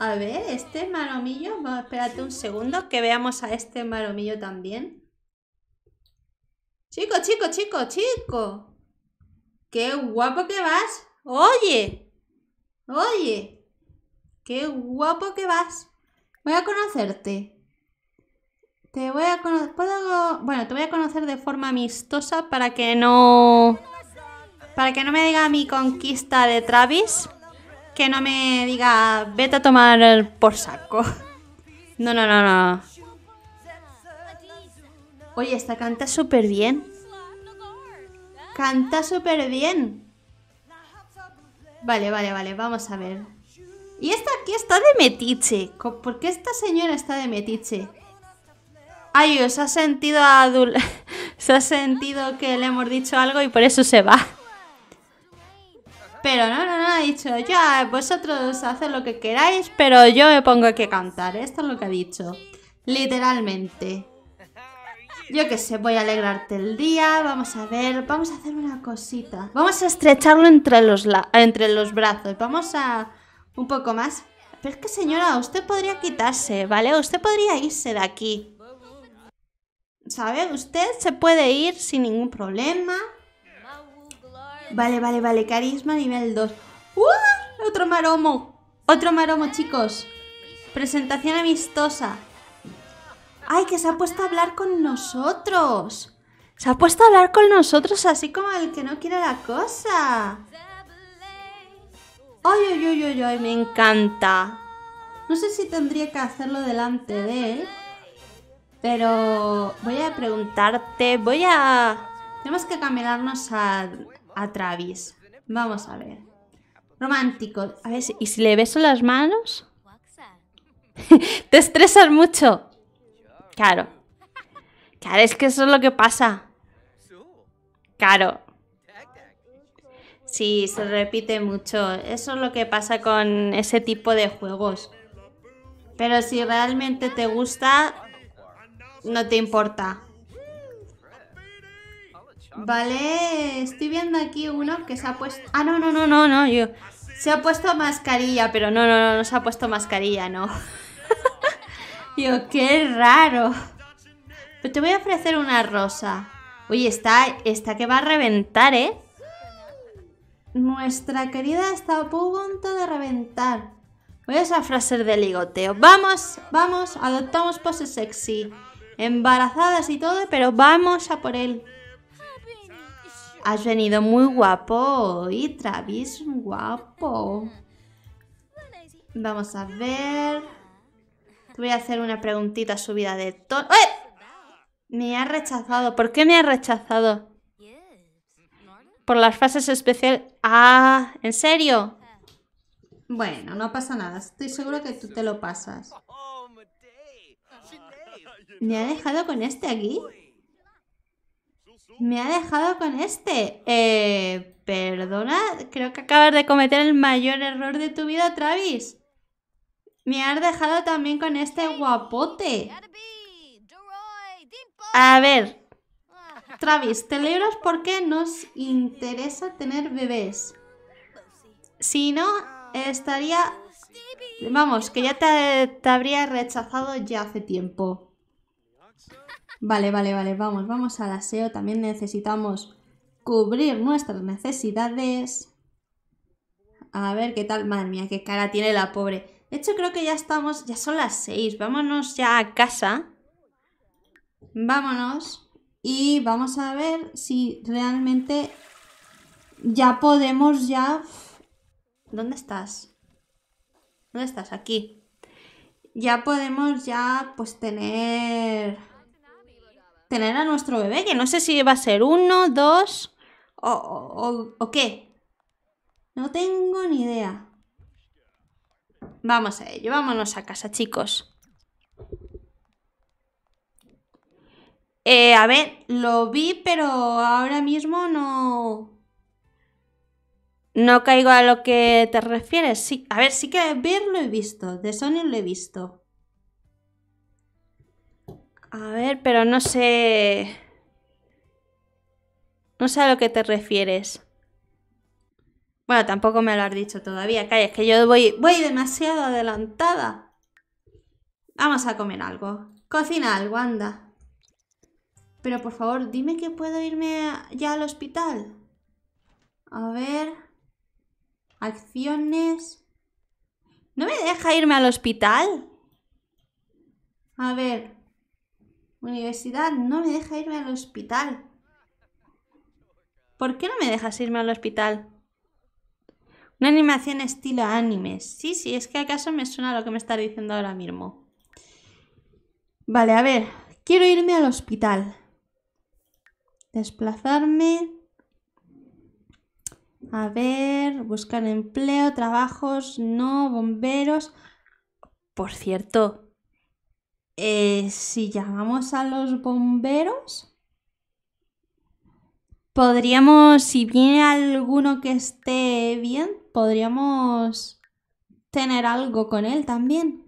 A ver, este maromillo... espérate un segundo que veamos a este maromillo también. Chico, chico, chico, chico. ¡Qué guapo que vas! ¡Oye! ¡Oye! ¡Qué guapo que vas! Voy a conocerte. Te voy a conocer. Bueno, te voy a conocer de forma amistosa para que no. Para que no me diga mi conquista de Travis. Que no me diga, vete a tomar por saco. [LAUGHS] No, no, no, no. Oye, esta canta súper bien. Canta súper bien. Vale, vale, vale, vamos a ver. Y esta aquí está de metiche. ¿Por qué esta señora está de metiche? Ay, os ha sentido se [LAUGHS] ha sentido que le hemos dicho algo y por eso se va. Pero no, no, no, ha dicho, ya, vosotros haced lo que queráis, pero yo me pongo aquí a cantar. Esto es lo que ha dicho. Literalmente. Yo qué sé, voy a alegrarte el día, vamos a ver, vamos a hacer una cosita. Vamos a estrecharlo entre los, entre los brazos, vamos a... un poco más. Pero es que señora, usted podría quitarse, ¿vale? Usted podría irse de aquí. ¿Sabe? Usted se puede ir sin ningún problema. Vale, vale, vale, carisma nivel 2. ¡Uh! Otro maromo. Otro maromo, chicos. Presentación amistosa. ¡Ay, que se ha puesto a hablar con nosotros! Se ha puesto a hablar con nosotros así como el que no quiere la cosa. ¡Ay, ay, ay, ay, ay! Me encanta. No sé si tendría que hacerlo delante de él. Pero voy a preguntarte, voy a... Tenemos que caminarnos a, a Travis. Vamos a ver. Romántico. A ver, ¿y si le beso las manos? [LAUGHS] Te estresas mucho. Claro. Claro, es que eso es lo que pasa. Claro. Sí, se repite mucho. Eso es lo que pasa con ese tipo de juegos. Pero si realmente te gusta, no te importa. Vale, estoy viendo aquí uno que se ha puesto... Ah, no, no, no, no, no, yo... Se ha puesto mascarilla, pero no, no, no, no se ha puesto mascarilla, no. Yo, qué raro. Pero te voy a ofrecer una rosa. Oye, está, está que va a reventar, ¿eh? Nuestra querida está a punto de reventar. Voy a esa frase de ligoteo. Vamos, vamos, adoptamos poses sexy. Embarazadas y todo, pero vamos a por él. Has venido muy guapo y Travis guapo. Vamos a ver voy a hacer una preguntita subida de todo. ¡Eh! Me ha rechazado. ¿Por qué me ha rechazado? Por las fases especiales. Ah, ¿en serio? Bueno, no pasa nada. Estoy seguro que tú te lo pasas. ¿Me ha dejado con este aquí? Me ha dejado con este. Eh, perdona, creo que acabas de cometer el mayor error de tu vida, Travis. Me has dejado también con este guapote. A ver. Travis, te libras porque nos interesa tener bebés. Si no, estaría... Vamos, que ya te, te habría rechazado ya hace tiempo. Vale, vale, vale, vamos, vamos al aseo. También necesitamos cubrir nuestras necesidades. A ver qué tal, madre mía, qué cara tiene la pobre. De hecho, creo que ya estamos, ya son las 6. Vámonos ya a casa. Vámonos. Y vamos a ver si realmente ya podemos ya... ¿Dónde estás? ¿Dónde estás? Aquí. Ya podemos ya pues tener... Tener a nuestro bebé, que no sé si va a ser uno, dos o, o qué. No tengo ni idea. Vamos a ello, vámonos a casa, chicos. Eh, a ver, lo vi, pero ahora mismo no... No caigo a lo que te refieres. Sí, a ver, sí que ver lo he visto. De Sony lo he visto. A ver, pero no sé... No sé a lo que te refieres. Bueno, tampoco me lo has dicho todavía, Calla, es que yo voy, voy demasiado adelantada. Vamos a comer algo. Cocina algo, anda. Pero por favor, dime que puedo irme ya al hospital. A ver. Acciones. ¿No me deja irme al hospital? A ver. Universidad, no me deja irme al hospital. ¿Por qué no me dejas irme al hospital? Una animación estilo anime. Sí, sí, es que acaso me suena lo que me está diciendo ahora mismo. Vale, a ver. Quiero irme al hospital. Desplazarme. A ver, buscar empleo, trabajos, no, bomberos. Por cierto, eh, si llamamos a los bomberos, Podríamos, si viene alguno que esté bien, podríamos tener algo con él también.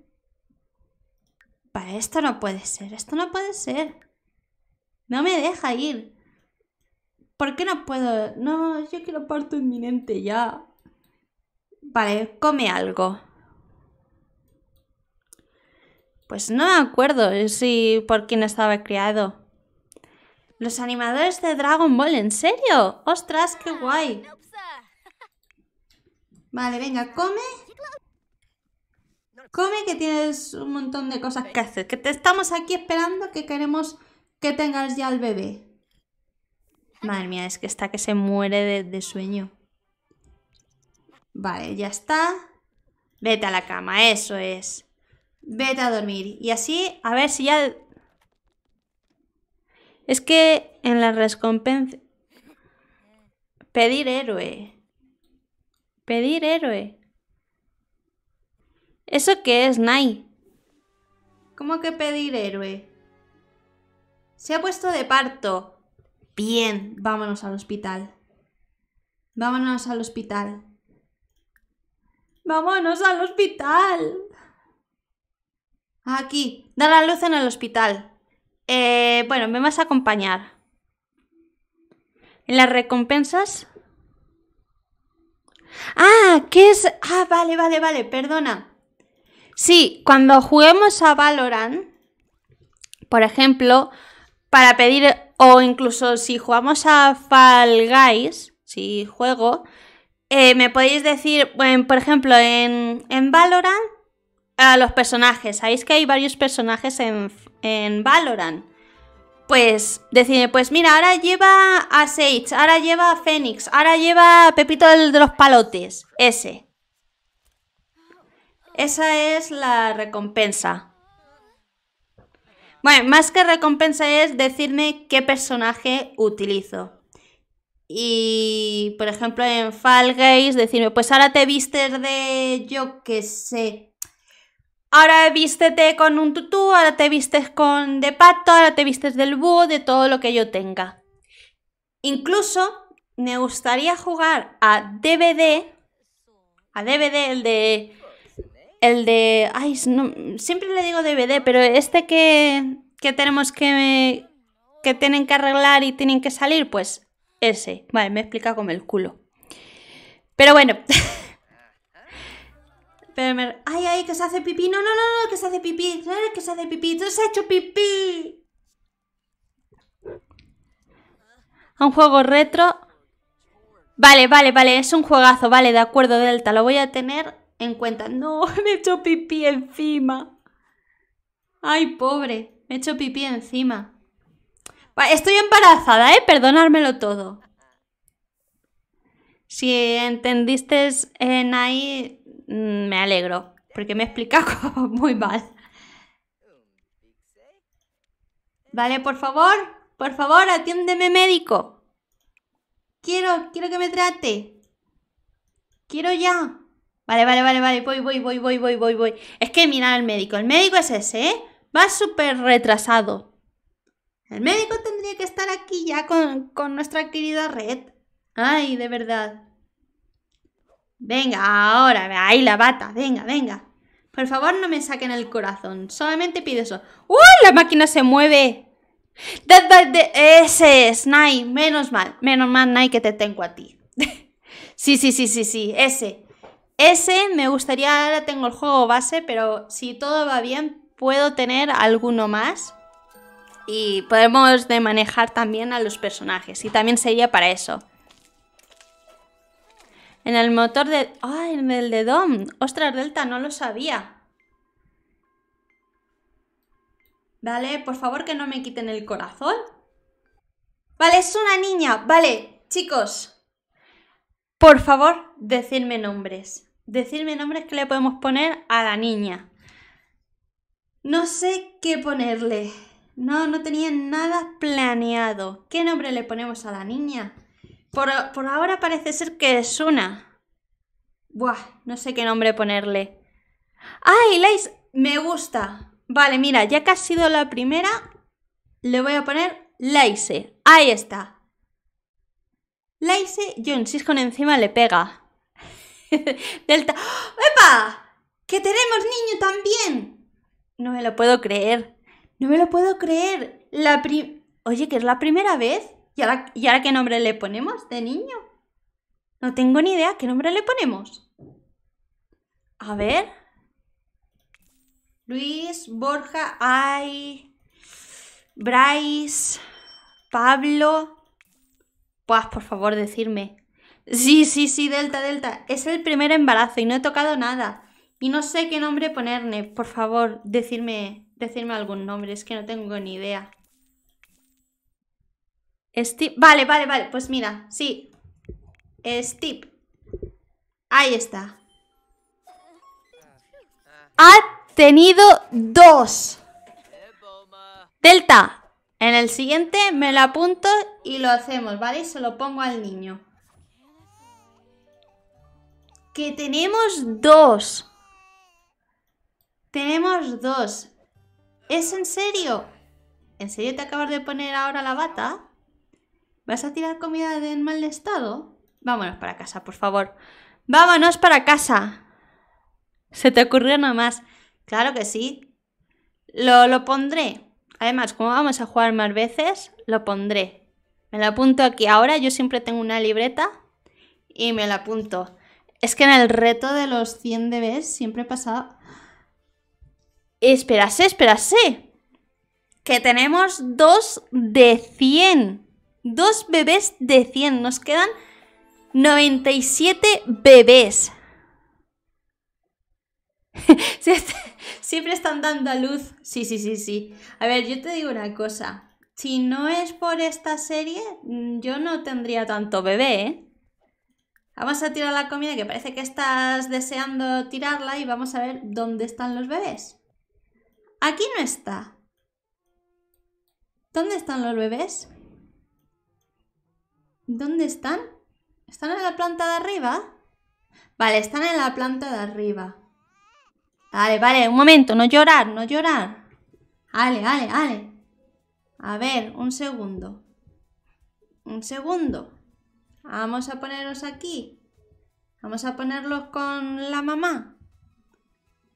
Vale, esto no puede ser, esto no puede ser. No me deja ir. ¿Por qué no puedo? No, yo quiero parto inminente ya. Vale, come algo. Pues no me acuerdo si por quién estaba criado. Los animadores de Dragon Ball, ¿en serio? ¡Ostras, qué guay! Vale, venga, come. Come que tienes un montón de cosas que hacer. Que te estamos aquí esperando que queremos que tengas ya al bebé. Madre mía, es que está que se muere de, sueño. Vale, ya está. Vete a la cama, eso es. Vete a dormir. Y así, a ver si ya es que en la recompensa... Pedir héroe. Pedir héroe. ¿Eso qué es, Nai? ¿Cómo que pedir héroe? Se ha puesto de parto. Bien, vámonos al hospital. Vámonos al hospital. Vámonos al hospital. Aquí, da la luz en el hospital. Eh, bueno, me vas a acompañar. En las recompensas. Ah, ¿qué es? Ah, vale, vale, vale, perdona. Sí, cuando juguemos a Valorant, por ejemplo, para pedir, o incluso si jugamos a Fall Guys, si juego, eh, me podéis decir, por ejemplo, en, en Valorant, a los personajes. Sabéis que hay varios personajes en, en Valorant. Pues decide, pues mira, ahora lleva a Sage, ahora lleva a Fénix, ahora lleva a Pepito de los palotes, ese. Esa es la recompensa. Bueno, más que recompensa es decirme qué personaje utilizo. Y, por ejemplo, en Fall Guys, decirme, pues ahora te viste de, yo que sé, ahora vístete con un tutú, ahora te vistes con de pato, ahora te vistes del búho, de todo lo que yo tenga. Incluso me gustaría jugar a DVD, a DVD, el de... El de... Ay, no, siempre le digo DVD, pero este que, que tenemos que... Que tienen que arreglar y tienen que salir, pues ese. Vale, me explica con el culo. Pero bueno, [LAUGHS] ay, ay, que se hace pipí. No, no, no, que se hace pipí. No, que se hace pipí. No se ha hecho pipí. A un juego retro. Vale, vale, vale, es un juegazo. Vale, de acuerdo, Delta, lo voy a tener en cuenta. No, [LAUGHS] me he hecho pipí encima. Ay, pobre, me he hecho pipí encima. Estoy embarazada, ¿eh? Perdonármelo todo. Si entendiste en eh, ahí, Mm, me alegro, porque me he explicado [LAUGHS] muy mal. Vale, por favor, por favor, atiéndeme médico. Quiero, quiero que me trate. Quiero ya. Vale, vale, vale, vale, voy, voy, voy, voy, voy, voy, voy. Es que mira al médico, el médico es ese, ¿eh? Va súper retrasado. El médico tendría que estar aquí ya con, con nuestra querida red. Ay, de verdad. Venga, ahora, ahí la bata, venga, venga. Por favor, no me saquen el corazón, solamente pido eso. ¡Uy, la máquina se mueve! Dead by Ese es, menos mal, menos mal, Nai, que te tengo a ti. [LAUGHS] sí, sí, sí, sí, sí, ese. Ese me gustaría, ahora tengo el juego base, pero si todo va bien, puedo tener alguno más. Y podemos de manejar también a los personajes, y también sería para eso. En el motor de... ¡Ay! en el de DOM! ¡Ostras, Delta, no lo sabía! Vale, por favor que no me quiten el corazón. Vale, es una niña. Vale, chicos. Por favor, decidme nombres. Decirme nombres que le podemos poner a la niña. No sé qué ponerle. No, no tenía nada planeado. ¿Qué nombre le ponemos a la niña? Por, ahora parece ser que es una. Buah, no sé qué nombre ponerle. ¡Ay, ah, Lais, Me gusta. Vale, mira, ya que ha sido la primera, le voy a poner Lace. Ahí está. Lace Jones con encima le pega. [LAUGHS] Delta. ¡Oh, ¡Epa! ¡Que tenemos niño también! No me lo puedo creer. No me lo puedo creer. La Oye, que es la primera vez. ¿Y ahora, qué nombre le ponemos de niño? No tengo ni idea. ¿Qué nombre le ponemos? A ver. Luis, Borja, Ay, Bryce, Pablo. Pues por favor, decirme. Sí, sí, sí, Delta, Delta. Es el primer embarazo y no he tocado nada. Y no sé qué nombre ponerle. Por favor, decirme, decirme algún nombre. Es que no tengo ni idea. Steve. Vale, vale, vale. Pues mira, sí. Steve. Ahí está. Ha tenido dos. Delta. En el siguiente me lo apunto y lo hacemos, ¿vale? se lo pongo al niño. Que tenemos dos. Tenemos dos. ¿Es en serio? ¿En serio te acabas de poner ahora la bata? ¿Vas a tirar comida en mal estado? Vámonos para casa, por favor. ¡Vámonos para casa! ¿Se te ocurrió nomás? Claro que sí. Lo, lo pondré. Además, como vamos a jugar más veces, lo pondré. Me lo apunto aquí ahora. Yo siempre tengo una libreta y me la apunto. Es que en el reto de los 100 DBs siempre he pasado... Espérase, espérase. Que tenemos dos de 100. Dos bebés de 100. Nos quedan 97 bebés. [LAUGHS] Siempre están dando a luz. Sí, sí, sí, sí. A ver, yo te digo una cosa. Si no es por esta serie, mm, yo no tendría tanto bebé, ¿eh? Vamos a tirar la comida que parece que estás deseando tirarla y vamos a ver dónde están los bebés. Aquí no está. ¿Dónde están los bebés? ¿Dónde están? ¿Están en la planta de arriba? Vale, están en la planta de arriba. Vale, vale, un momento, no llorar, no llorar. Vale, vale, vale. A ver, un segundo. Un segundo. Vamos a poneros aquí. Vamos a ponerlos con la mamá.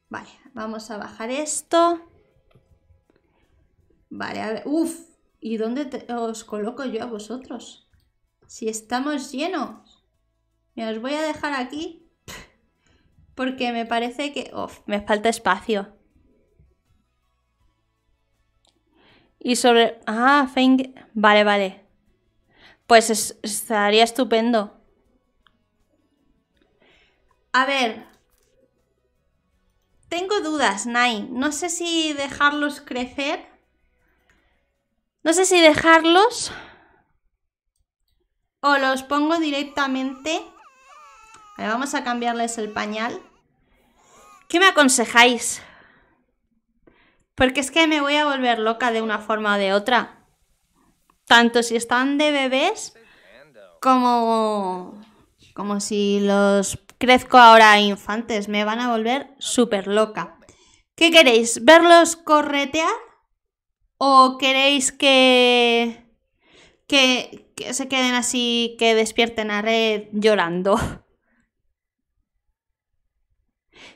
Vale, vamos a bajar esto. Vale, a ver. Uf, ¿y dónde os coloco yo a vosotros? Si estamos llenos. me los voy a dejar aquí. Porque me parece que... me falta espacio. Y sobre... Ah, Feng... Vale, vale. Pues estaría estupendo. A ver. Tengo dudas, Nai. No sé si dejarlos crecer. No sé si dejarlos o los pongo directamente. vamos a cambiarles el pañal. ¿Qué me aconsejáis? Porque es que me voy a volver loca de una forma o de otra. Tanto si están de bebés como, como si los crezco ahora infantes. Me van a volver súper loca. ¿Qué queréis? ¿Verlos corretear? ¿O queréis que, que, que se queden así, que despierten a Red llorando.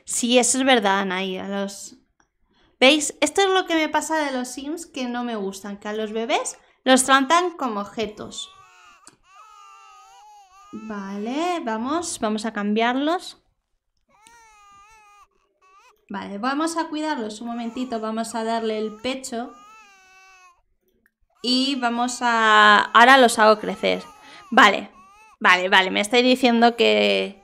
Sí, eso es verdad, Anaí. los... ¿Veis? Esto es lo que me pasa de los Sims que no me gustan, que a los bebés los tratan como objetos. Vale, vamos, vamos a cambiarlos. Vale, vamos a cuidarlos un momentito, vamos a darle el pecho y vamos a... Ahora los hago crecer. Vale, vale, vale, me estáis diciendo que...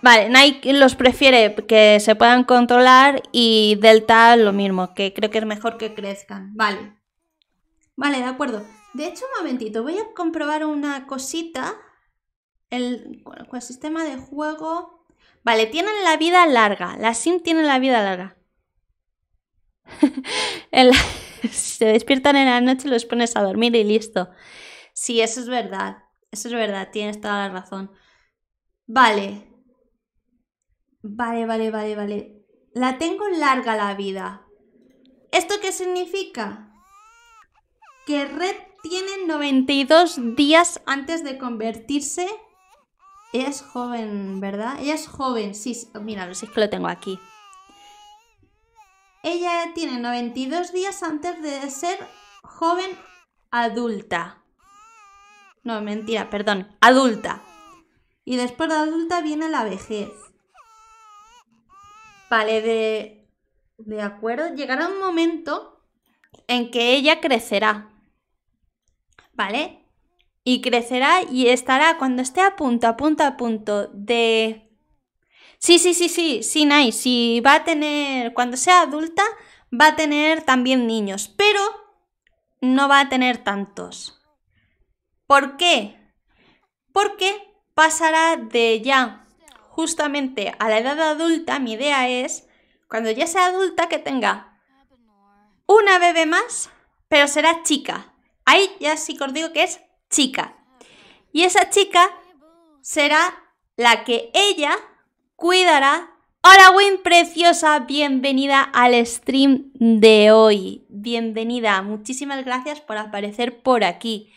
Vale, Nike los prefiere que se puedan controlar y Delta lo mismo, que creo que es mejor que crezcan. Vale. Vale, de acuerdo. De hecho, un momentito, voy a comprobar una cosita. El, el sistema de juego... Vale, tienen la vida larga. La sim tiene la vida larga. [LAUGHS] se [LAUGHS] despiertan en la noche, los pones a dormir y listo. Sí, eso es verdad. Eso es verdad, tienes toda la razón. Vale. Vale, vale, vale, vale. La tengo larga la vida. ¿Esto qué significa? Que Red tiene 92 días antes de convertirse. Ella es joven, ¿verdad? Ella es joven, sí. mira, lo si es que lo tengo aquí. Ella tiene 92 días antes de ser joven adulta. No, mentira, perdón, adulta. Y después de adulta viene la vejez. Vale, de, de acuerdo. Llegará un momento en que ella crecerá. ¿Vale? Y crecerá y estará cuando esté a punto, a punto, a punto de Sí, sí, sí, sí, sí, Nai, si va a tener, cuando sea adulta, va a tener también niños, pero no va a tener tantos. ¿Por qué? Porque pasará de ya justamente a la edad adulta, mi idea es, cuando ya sea adulta, que tenga una bebé más, pero será chica. Ahí ya sí os digo que es chica. Y esa chica será la que ella cuidará. Hola Win, preciosa, bienvenida al stream de hoy. Bienvenida, muchísimas gracias por aparecer por aquí.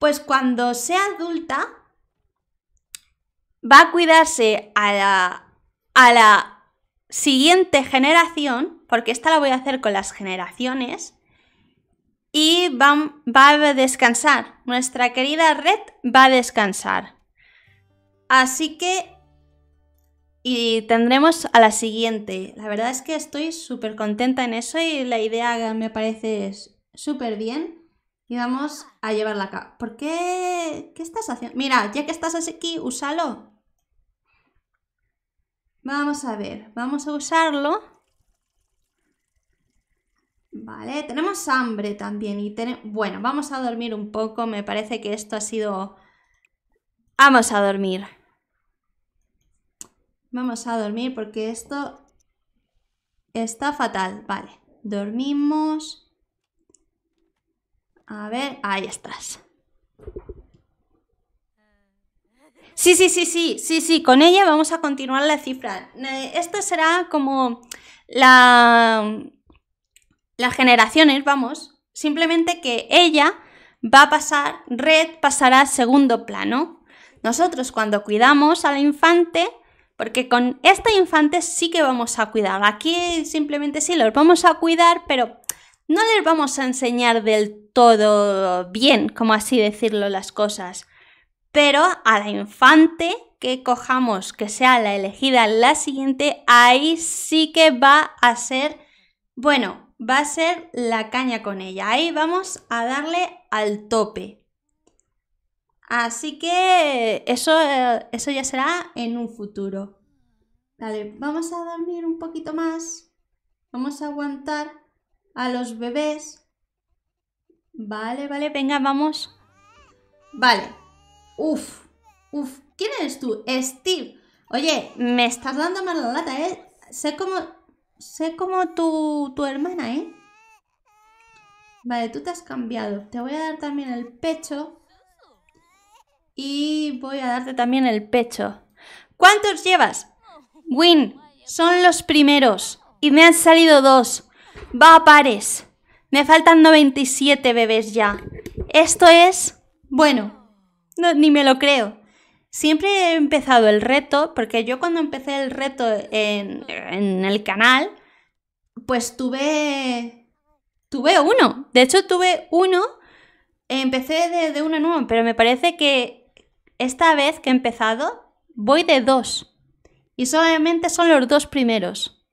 Pues cuando sea adulta, va a cuidarse a la, a la siguiente generación, porque esta la voy a hacer con las generaciones, y va, a descansar. Nuestra querida red va a descansar. Así que y tendremos a la siguiente. La verdad es que estoy súper contenta en eso y la idea me parece súper bien. Y vamos a llevarla acá. ¿Por qué? ¿Qué estás haciendo? Mira, ya que estás aquí, úsalo. Vamos a ver, vamos a usarlo. Vale, tenemos hambre también y Bueno, vamos a dormir un poco, me parece que esto ha sido... Vamos a dormir. Vamos a dormir porque esto está fatal. Vale, dormimos. A ver, ahí estás. Sí, sí, sí, sí, sí, sí, con ella vamos a continuar la cifra. Esto será como la... las generaciones, vamos. Simplemente que ella va a pasar, red pasará a segundo plano. Nosotros cuando cuidamos al infante, porque con esta infante sí que vamos a cuidar. Aquí simplemente sí los vamos a cuidar, pero no les vamos a enseñar del todo bien, como así decirlo, las cosas. Pero a la infante que cojamos, que sea la elegida la siguiente, ahí sí que va a ser, bueno, va a ser la caña con ella. Ahí vamos a darle al tope. Así que eso, eh, eso ya será en un futuro. Vale, vamos a dormir un poquito más. Vamos a aguantar a los bebés. Vale, vale, venga, vamos. Vale. Uf, uf. ¿Quién eres tú? Steve. Oye, me estás dando mal la lata, ¿eh? Sé como, sé como tu, tu hermana, ¿eh? Vale, tú te has cambiado. Te voy a dar también el pecho. Y voy a darte también el pecho. ¿Cuántos llevas? Win, son los primeros. Y me han salido dos. Va a pares. Me faltan 97 bebés ya. Esto es... Bueno, ni me lo creo. Siempre he empezado el reto, porque yo cuando empecé el reto en, el canal, pues tuve... Tuve uno. De hecho, tuve uno. Empecé de uno en pero me parece que esta vez que he empezado, voy de dos. Y solamente son los dos primeros.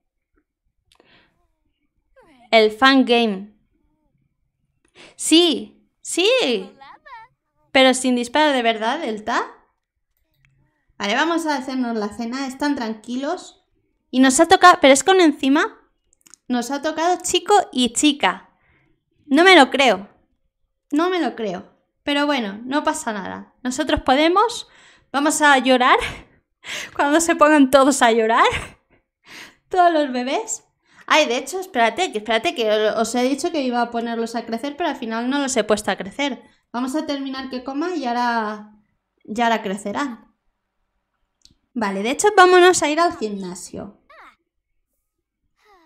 El fangame. game. Sí, sí. Pero sin disparo de verdad, Delta. Vale, vamos a hacernos la cena. Están tranquilos. Y nos ha tocado, pero es con encima, nos ha tocado chico y chica. No me lo creo. No me lo creo. Pero bueno, no pasa nada. Nosotros podemos, vamos a llorar [LAUGHS] cuando se pongan todos a llorar, [LAUGHS] todos los bebés. Ay, de hecho, espérate, que espérate, que os he dicho que iba a ponerlos a crecer, pero al final no los he puesto a crecer. Vamos a terminar que coma y ahora, y ahora crecerán. Vale, de hecho, vámonos a ir al gimnasio.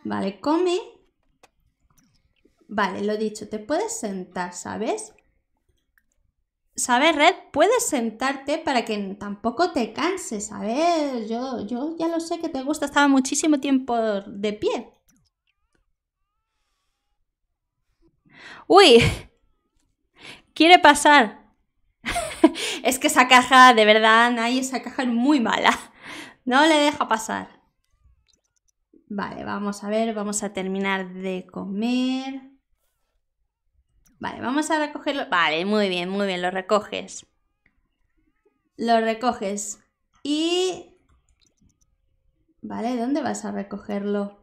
Vale, come. Vale, lo dicho, te puedes sentar, ¿sabes? ¿sabes, Red? Puedes sentarte para que tampoco te canses, ¿sabes? Yo, yo ya lo sé que te gusta Estaba muchísimo tiempo de pie. ¡Uy! [LAUGHS] Quiere pasar. [LAUGHS] es que esa caja, de verdad, Nay, esa caja es muy mala. No le deja pasar. Vale, vamos a ver, vamos a terminar de comer. Vale, vamos a recogerlo. Vale, muy bien, muy bien, lo recoges. Lo recoges. Y... Vale, ¿dónde vas a recogerlo?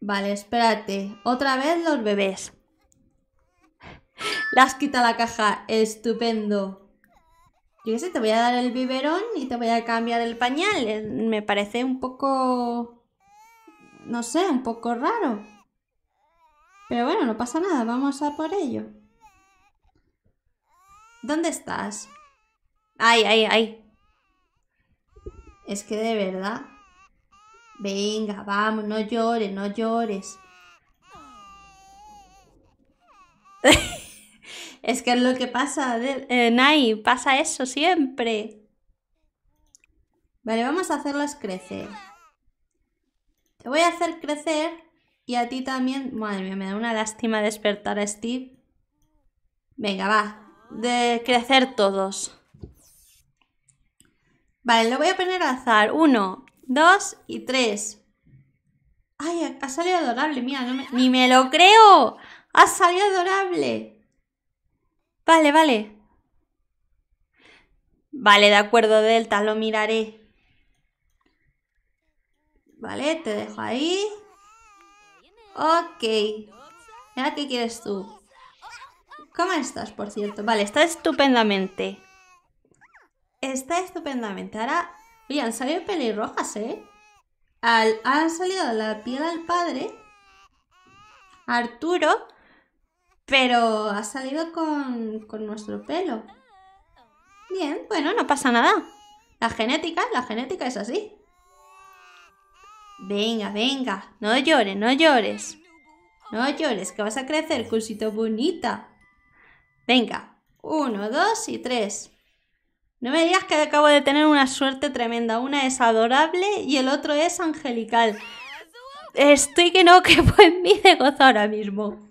Vale, espérate. Otra vez los bebés. Las quita la caja. Estupendo. Yo qué sé, te voy a dar el biberón y te voy a cambiar el pañal. Me parece un poco... No sé, un poco raro. Pero bueno, no pasa nada, vamos a por ello. ¿Dónde estás? Ay, ay, ay. Es que de verdad. Venga, vamos, no llores, no llores. [LAUGHS] es que es lo que pasa, eh, Nai, pasa eso siempre. Vale, vamos a hacerlas crecer. Te voy a hacer crecer y a ti también. Madre mía, me da una lástima despertar a Steve. Venga, va. De crecer todos. Vale, lo voy a poner al azar. Uno, dos y tres. Ay, ha salido adorable. Mira, ni me lo creo. Ha salido adorable. Vale, vale. Vale, de acuerdo, Delta, lo miraré. Vale, te dejo ahí. Ok. Mira, ¿qué quieres tú? ¿Cómo estás, por cierto? Vale, está estupendamente. Está estupendamente. Ahora, oye, han salido pelirrojas, ¿eh? Al, ha salido la piel al padre, Arturo, pero ha salido con, con nuestro pelo. Bien, bueno, no pasa nada. La genética, la genética es así. Venga, venga, no llores, no llores. No llores, que vas a crecer, cursito bonita. Venga, uno, dos y tres. No me digas que acabo de tener una suerte tremenda. Una es adorable y el otro es angelical. Estoy que no [LAUGHS] que en mí de gozo ahora mismo.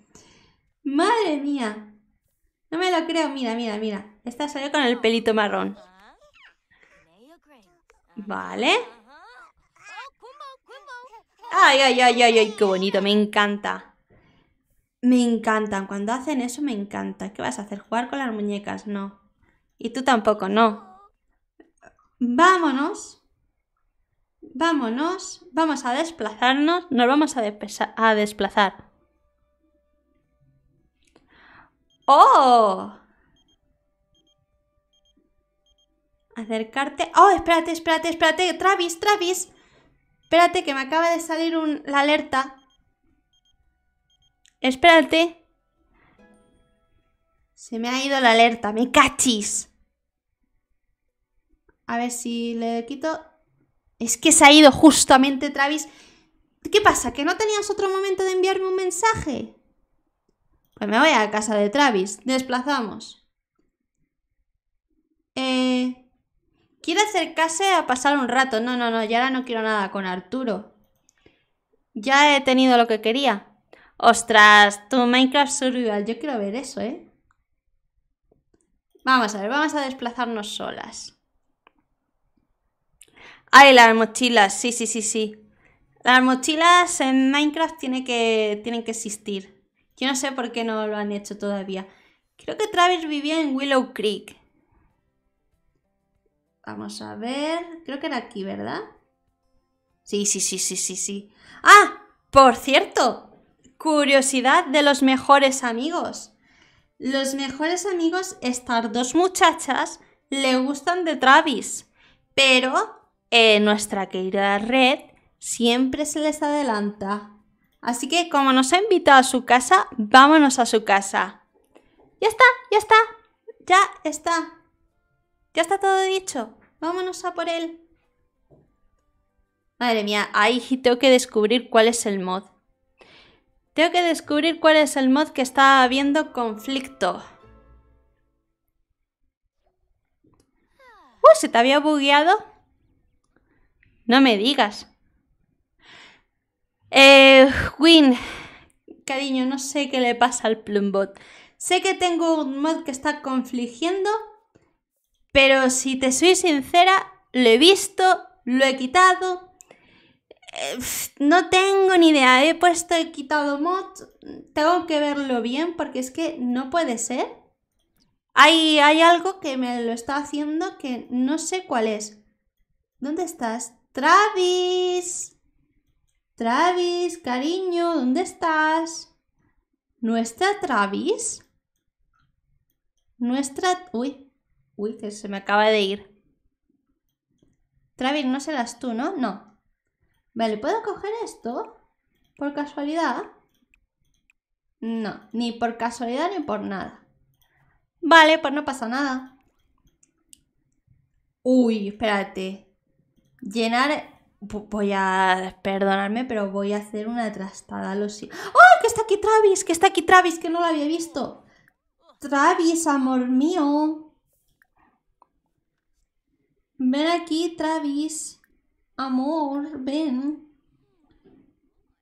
Madre mía. No me lo creo. Mira, mira, mira. Esta salió con el pelito marrón. Vale. Ay, ay, ay, ay, ay, qué bonito, me encanta. Me encantan, cuando hacen eso me encanta. ¿Qué vas a hacer? ¿Jugar con las muñecas? No. Y tú tampoco, no. Vámonos. Vámonos. Vamos a desplazarnos. Nos vamos a, a desplazar. ¡Oh! Acercarte. ¡Oh, espérate, espérate, espérate! Travis, Travis. Espérate, que me acaba de salir la alerta. Espérate. Se me ha ido la alerta, me cachis. A ver si le quito... Es que se ha ido justamente Travis. ¿Qué pasa? ¿Que no tenías otro momento de enviarme un mensaje? Pues me voy a casa de Travis. Desplazamos. Eh... Quiero acercarse a pasar un rato. No, no, no, ya ahora no quiero nada con Arturo. Ya he tenido lo que quería. Ostras, tu Minecraft Survival. Yo quiero ver eso, ¿eh? Vamos a ver, vamos a desplazarnos solas. Ay, las mochilas, sí, sí, sí, sí. Las mochilas en Minecraft tiene que, tienen que existir. Yo no sé por qué no lo han hecho todavía. Creo que Travis vivía en Willow Creek. Vamos a ver. Creo que era aquí, ¿verdad? Sí, sí, sí, sí, sí, sí. ¡Ah! Por cierto, curiosidad de los mejores amigos. Los mejores amigos, estas dos muchachas, le gustan de Travis, pero eh, nuestra querida Red siempre se les adelanta. Así que como nos ha invitado a su casa, vámonos a su casa. Ya está, ya está, ya está. Ya está todo dicho. Vámonos a por él. Madre mía, ahí tengo que descubrir cuál es el mod. Tengo que descubrir cuál es el mod que está habiendo conflicto. Uh, ¿se te había bugueado? No me digas. Eh, Win, cariño, no sé qué le pasa al Plumbot. Sé que tengo un mod que está confligiendo pero si te soy sincera, lo he visto, lo he quitado. Eh, no tengo ni idea, he puesto, he quitado mod. Tengo que verlo bien porque es que no puede ser. Hay, hay algo que me lo está haciendo que no sé cuál es. ¿Dónde estás? Travis. Travis, cariño, ¿dónde estás? ¿Nuestra Travis? Nuestra... Uy, Uy, que se me acaba de ir. Travis, no serás tú, ¿no? No. Vale, ¿puedo coger esto? ¿Por casualidad? No, ni por casualidad ni por nada. Vale, pues no pasa nada. Uy, espérate. Llenar... Voy a... Perdonarme, pero voy a hacer una trastada. Lo ¡Oh, que está aquí Travis! Que está aquí Travis, que no lo había visto. Travis, amor mío. Ven aquí, Travis. Amor, ven.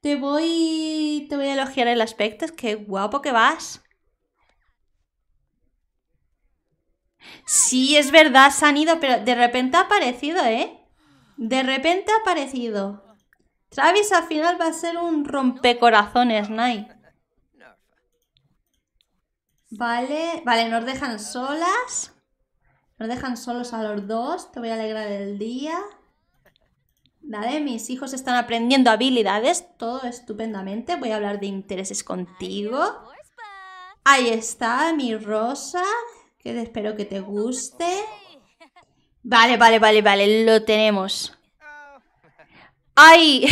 Te voy. Te voy a elogiar el aspecto. Es que guapo que vas. Sí, es verdad, se han ido, pero de repente ha aparecido, ¿eh? De repente ha aparecido. Travis al final va a ser un rompecorazones, Nike. Vale, vale, nos dejan solas. Nos dejan solos a los dos. Te voy a alegrar el día. Vale, mis hijos están aprendiendo habilidades. Todo estupendamente. Voy a hablar de intereses contigo. Ahí está mi rosa. Que espero que te guste. Vale, vale, vale, vale. Lo tenemos. ¡Ay!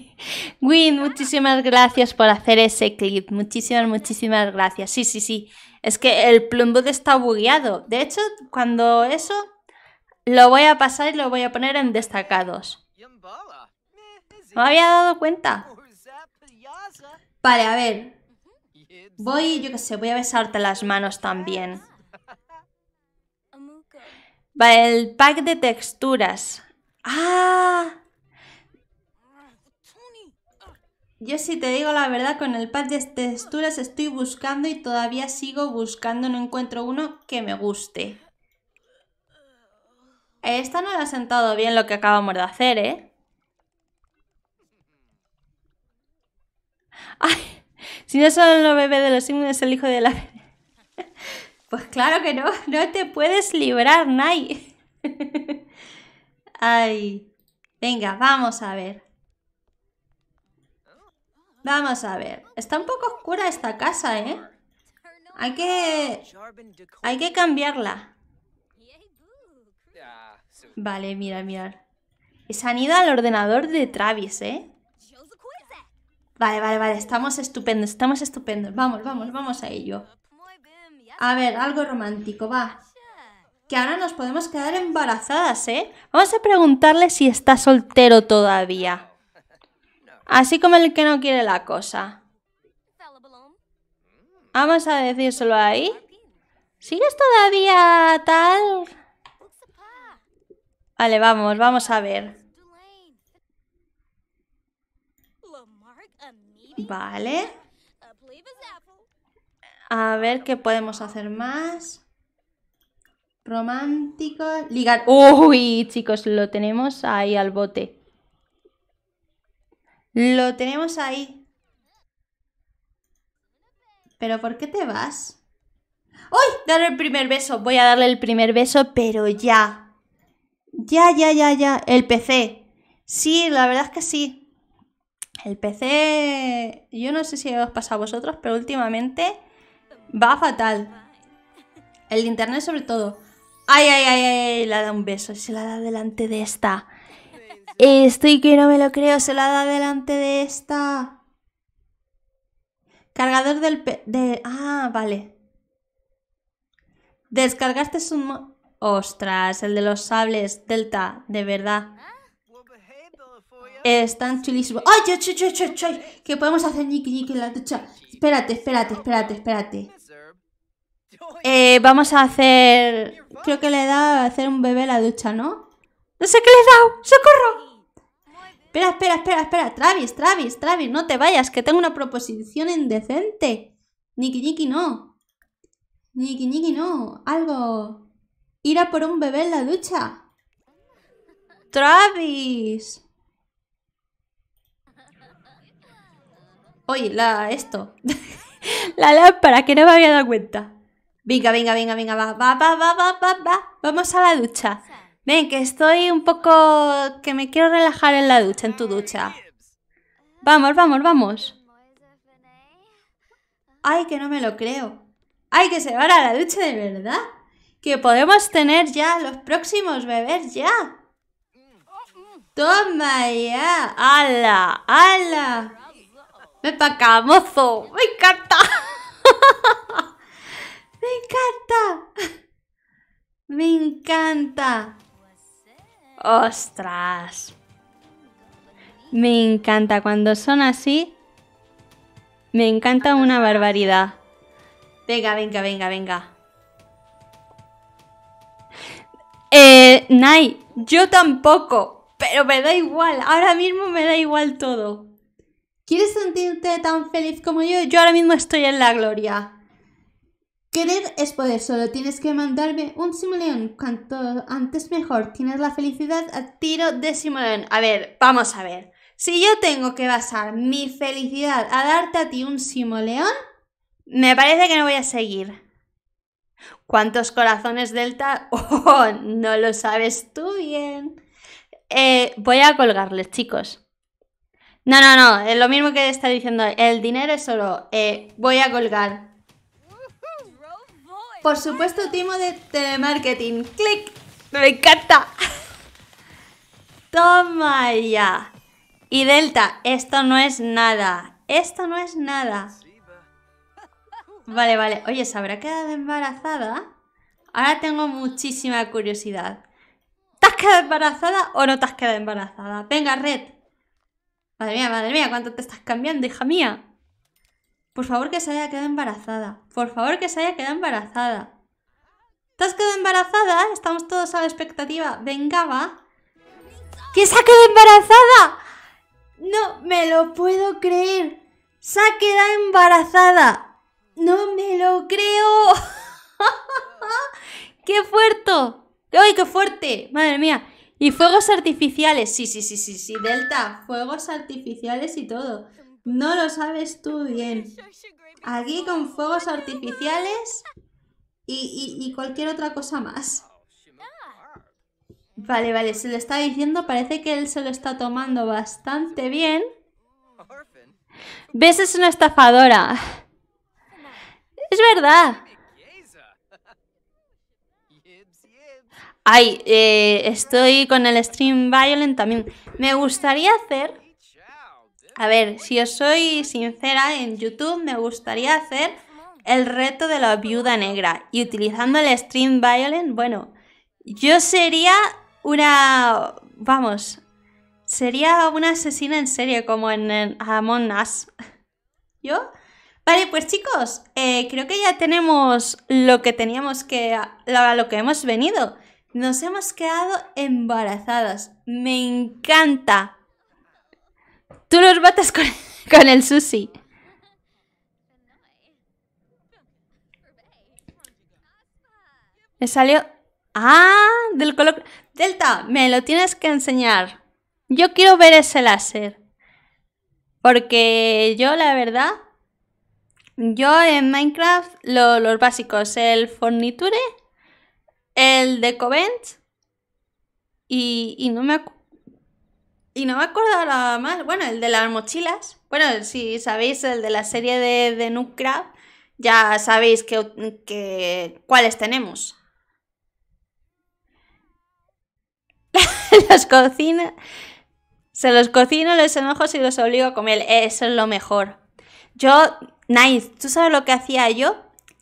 [LAUGHS] Win, muchísimas gracias por hacer ese clip. Muchísimas, muchísimas gracias. Sí, sí, sí. Es que el Plumbud está bugueado. De hecho, cuando eso lo voy a pasar y lo voy a poner en destacados. No eh, me había dado cuenta. Vale, a ver. Voy, yo qué sé, voy a besarte las manos también. [LAUGHS] Vale, el pack de texturas. ¡Ah! Yo si te digo la verdad, con el pad de texturas estoy buscando y todavía sigo buscando, no encuentro uno que me guste. Esta no le ha sentado bien lo que acabamos de hacer, ¿eh? [LAUGHS] ¡Ay! Si no son los bebés de los signos, es el hijo de la... [LAUGHS] Pues claro que no, [LAUGHS] no te puedes librar, Nai. Ay, venga, vamos a ver. Vamos a ver. Está un poco oscura esta casa, ¿eh? Hay que... Hay que cambiarla. Vale, mira, mira. Se han ido al ordenador de Travis, ¿eh? Vale, vale, vale. Estamos estupendos, estamos estupendos. Vamos, vamos, vamos a ello. A ver, algo romántico, va. Que ahora nos podemos quedar embarazadas, ¿eh? Vamos a preguntarle si está soltero todavía. Así como el que no quiere la cosa. Vamos a decírselo ahí. ¿Sigues todavía tal? Vale, vamos, vamos a ver. Vale. A ver qué podemos hacer más. Romántico. Ligar. Uy, chicos, lo tenemos ahí al bote. Lo tenemos ahí. ¿Pero por qué te vas? ¡Uy! Darle el primer beso. Voy a darle el primer beso, pero ya. Ya, ya, ya, ya. El PC. Sí, la verdad es que sí. El PC... Yo no sé si os pasa a vosotros, pero últimamente va fatal. El internet sobre todo. ¡Ay, ay, ay! ay! Le da un beso. Se la da delante de esta. Estoy que no me lo creo, se la da delante de esta. Cargador del... De... Ah, vale. Descargaste su... Ostras, el de los sables, Delta, de verdad. Están chulísimos. ¡Ay, ay, ay, Que podemos hacer Nicky Nicky en la ducha. Espérate, espérate, espérate, espérate. Eh, vamos a hacer... Creo que le da a hacer un bebé la ducha, ¿no? No sé qué le he dado. ¡Socorro! Espera, espera, espera, espera. Travis, Travis, Travis, no te vayas, que tengo una proposición indecente. Niki Niki no. Niki Niki no. Algo. Ir a por un bebé en la ducha. Travis. Oye, la esto. [LAUGHS] la lámpara, que no me había dado cuenta. Venga, venga, venga, venga, va, va, va, va, va, va. Vamos a la ducha. Ven, que estoy un poco... que me quiero relajar en la ducha, en tu ducha. Vamos, vamos, vamos. Ay, que no me lo creo. Ay, que se va a la ducha de verdad. Que podemos tener ya los próximos bebés ya. Toma ya. Ala, ala. Me para mozo. Me encanta. [LAUGHS] Me encanta. [LAUGHS] Me encanta. ¡Ostras! Me encanta cuando son así. Me encanta una barbaridad. Venga, venga, venga, venga. Eh, Nai, yo tampoco. Pero me da igual. Ahora mismo me da igual todo. ¿Quieres sentirte tan feliz como yo? Yo ahora mismo estoy en la gloria. Querer es poder, solo tienes que mandarme un simoleón. Cuanto antes mejor, tienes la felicidad a tiro de simoleón. A ver, vamos a ver. Si yo tengo que basar mi felicidad a darte a ti un simoleón, me parece que no voy a seguir. ¿Cuántos corazones delta? [LAUGHS] Oh, no lo sabes tú bien. Eh, voy a colgarles, chicos. No, no, no, es lo mismo que está diciendo. El dinero es solo, eh, voy a colgar. Por supuesto, Timo de telemarketing. ¡Clic! ¡Me encanta! Toma ya. Y Delta, esto no es nada. Esto no es nada. Vale, vale. Oye, ¿se habrá quedado embarazada? Ahora tengo muchísima curiosidad. ¿Te has quedado embarazada o no te has quedado embarazada? Venga, Red. Madre mía, madre mía, ¿cuánto te estás cambiando, hija mía? Por favor que se haya quedado embarazada. Por favor que se haya quedado embarazada. ¿Te has quedado embarazada? Estamos todos a la expectativa. Venga, va. ¡Que se ha quedado embarazada! No me lo puedo creer. Se ha quedado embarazada. No me lo creo. [LAUGHS] ¡Qué fuerte! ¡Ay, qué fuerte! Madre mía. Y fuegos artificiales. Sí, sí, sí, sí, sí. Delta, fuegos artificiales y todo. No lo sabes tú bien. Aquí con fuegos artificiales y, y, cualquier otra cosa más. Vale, vale, se lo está diciendo. Parece que él se lo está tomando bastante bien. ¿Ves? Es una estafadora. Es verdad. Ay, eh, estoy con el stream violent también. Me gustaría hacer a ver, si os soy sincera, en YouTube me gustaría hacer el reto de la viuda negra. Y utilizando el Stream violin, bueno, yo sería una... Vamos, sería una asesina en serie como en, Amon [LAUGHS] ¿Yo? Vale, pues chicos, eh, creo que ya tenemos lo que teníamos que... lo que hemos venido. Nos hemos quedado embarazadas. Me encanta. Tú los matas [LAUGHS] con, el sushi. Me salió... ¡Ah! Del color... Delta, me lo tienes que enseñar. Yo quiero ver ese láser. Porque yo, la verdad... Yo en Minecraft, los básicos, el Forniture, el de Covent y, y no me y no me acuerdo nada más. Bueno, el de las mochilas. Bueno, si sabéis, el de la serie de, de ya sabéis que, que cuáles tenemos. [LAUGHS] los cocina. Se los cocino, los enojos y los obligo a comer. Eso es lo mejor. Yo, Nice, ¿tú sabes lo que hacía yo?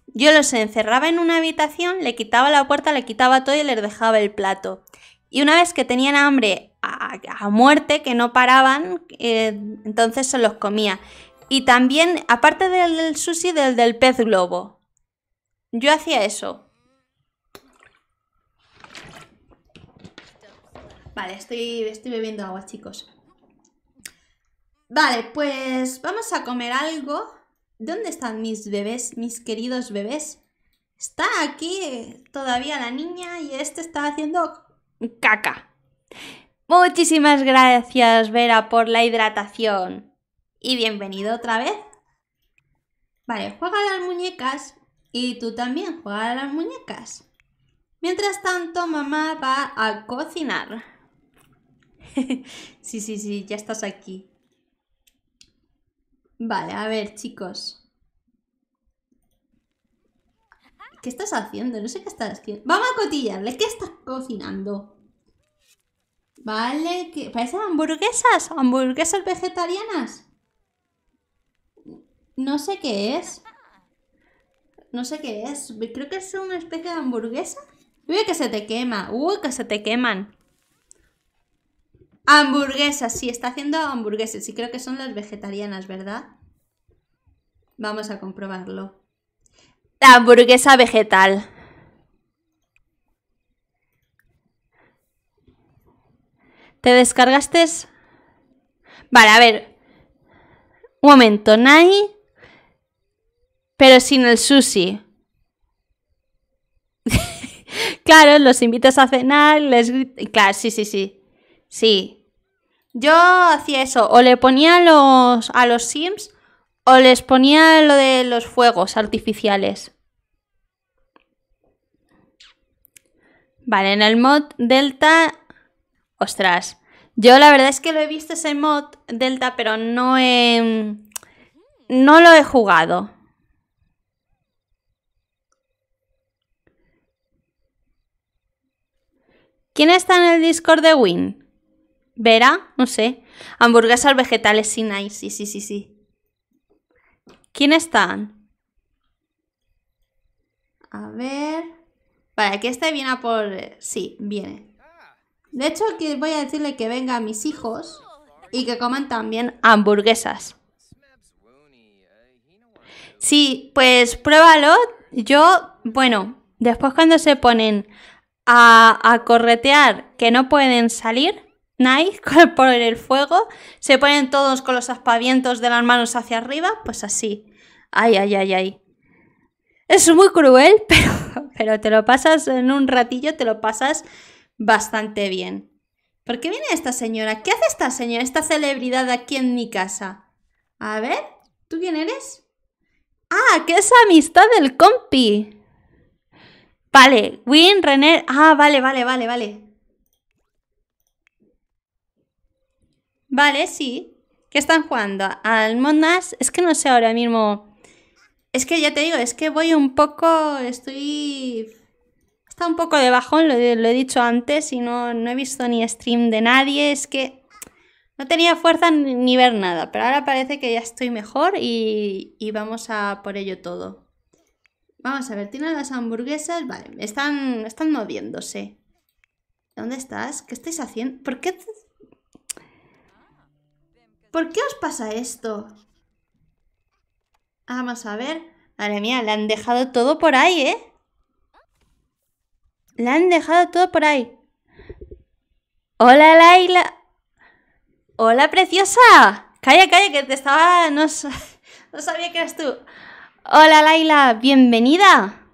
Yo los encerraba en una habitación, le quitaba la puerta, le quitaba todo y les dejaba el plato. Y una vez que tenían hambre a, muerte, que no paraban, eh, entonces se los comía. Y también, aparte del sushi, del del pez globo. Yo hacía eso. Vale, estoy, estoy bebiendo agua, chicos. Vale, pues vamos a comer algo. ¿Dónde están mis bebés, mis queridos bebés? Está aquí todavía la niña y este está haciendo caca. Muchísimas gracias, Vera, por la hidratación. Y bienvenido otra vez. Vale, juega a las muñecas y tú también juega a las muñecas. Mientras tanto, mamá va a cocinar. [LAUGHS] sí, sí, sí, ya estás aquí. Vale, a ver, chicos. ¿Qué estás haciendo? No sé qué estás haciendo. Vamos a cotillarle. ¿Qué estás cocinando? Vale, que parecen hamburguesas. Hamburguesas vegetarianas. No sé qué es. No sé qué es. Creo que es una especie de hamburguesa. Uy, que se te quema. Uy, que se te queman. Hamburguesas. Sí, está haciendo hamburguesas. Sí, creo que son las vegetarianas, ¿verdad? Vamos a comprobarlo. La hamburguesa vegetal. ¿Te descargaste? Vale, a ver. Un momento, Nai. Pero sin el sushi. [LAUGHS] claro, los invitas a cenar, les Claro, sí, sí, sí. Sí. Yo hacía eso. O le ponía los, a los Sims o les ponía lo de los fuegos artificiales. Vale, en el mod Delta... Ostras. Yo la verdad es que lo he visto ese mod Delta, pero no he... No lo he jugado. ¿Quién está en el Discord de Win? ¿Vera? No sé. Hamburguesas vegetales sin nice. Sí, sí, sí, sí. ¿Quién están? A ver... Para que este viene a por... Eh, sí, viene. De hecho, voy a decirle que venga a mis hijos y que coman también hamburguesas. Sí, pues pruébalo. Yo, bueno, después cuando se ponen a, a corretear que no pueden salir, Nice, [LAUGHS] por el fuego, se ponen todos con los aspavientos de las manos hacia arriba, pues así. Ay, ay, ay, ay. Es muy cruel, [LAUGHS] pero, pero te lo pasas en un ratillo, te lo pasas bastante bien. ¿Por qué viene esta señora? ¿Qué hace esta señora, esta celebridad aquí en mi casa? A ver, ¿tú quién eres? Ah, que es amistad del compi. Vale, Win, René. Ah, vale, vale, vale, vale. Vale, sí. ¿Qué están jugando? ¿Al Es que no sé ahora mismo. Es que ya te digo, es que voy un poco. Estoy. Está un poco de bajón, lo, he dicho antes, y no, no he visto ni stream de nadie. Es que no tenía fuerza ni ver nada, pero ahora parece que ya estoy mejor y, y, vamos a por ello todo. Vamos a ver, tienen las hamburguesas. Vale, están, están moviéndose. ¿Dónde estás? ¿Qué estáis haciendo? ¿Por qué ¿Por qué os pasa esto? Vamos a ver. Madre mía, le han dejado todo por ahí, ¿eh? Le han dejado todo por ahí. Hola, Laila. Hola, preciosa. Calla, calla, que te estaba... No, [LAUGHS] no sabía que eras tú. Hola, Laila. Bienvenida.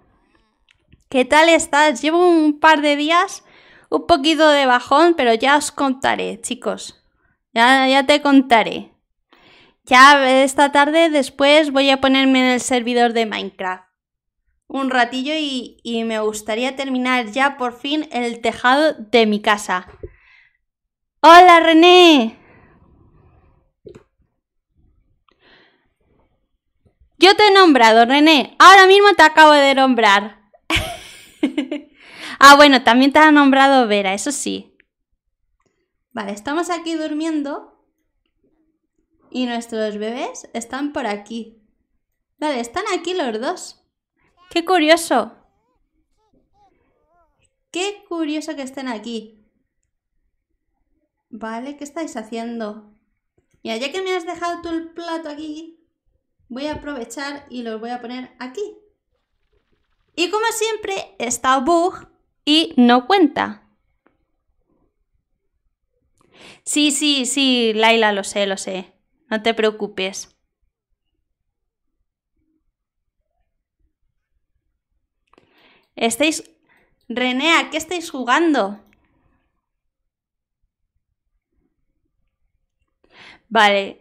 ¿Qué tal estás? Llevo un par de días un poquito de bajón, pero ya os contaré, chicos. Ya, te contaré. Ya esta tarde después voy a ponerme en el servidor de Minecraft. Un ratillo y, y me gustaría terminar ya por fin el tejado de mi casa. Hola René. Yo te he nombrado, René. Ahora mismo te acabo de nombrar. [LAUGHS] ah, bueno, también te ha nombrado Vera, eso sí. Vale, estamos aquí durmiendo y nuestros bebés están por aquí. Vale, están aquí los dos. ¡Qué curioso! ¡Qué curioso que estén aquí! Vale, ¿qué estáis haciendo? Mira, ya que me has dejado tú el plato aquí, voy a aprovechar y los voy a poner aquí. Y como siempre, está Bug y no cuenta. Sí, sí, sí, Laila, lo sé, lo sé. No te preocupes. Estáis. ¡Renea, qué estáis jugando? Vale.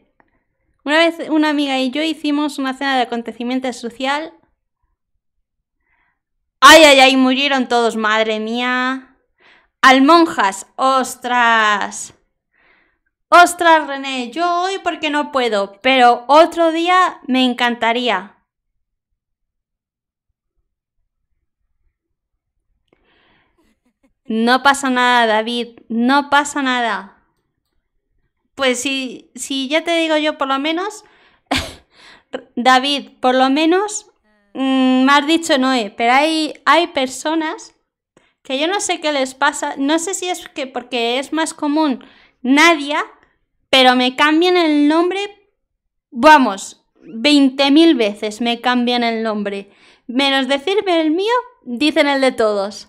Una vez una amiga y yo hicimos una cena de acontecimiento social. ¡Ay, ay, ay! Murieron todos, madre mía. Almonjas, ostras. Ostras, René, yo hoy porque no puedo, pero otro día me encantaría. No pasa nada, David, no pasa nada. Pues si, si ya te digo yo por lo menos, [LAUGHS] David, por lo menos mm, me has dicho Noé, pero hay, hay personas que yo no sé qué les pasa, no sé si es que porque es más común Nadia pero me cambian el nombre, vamos, 20.000 veces me cambian el nombre. Menos decirme el mío, dicen el de todos.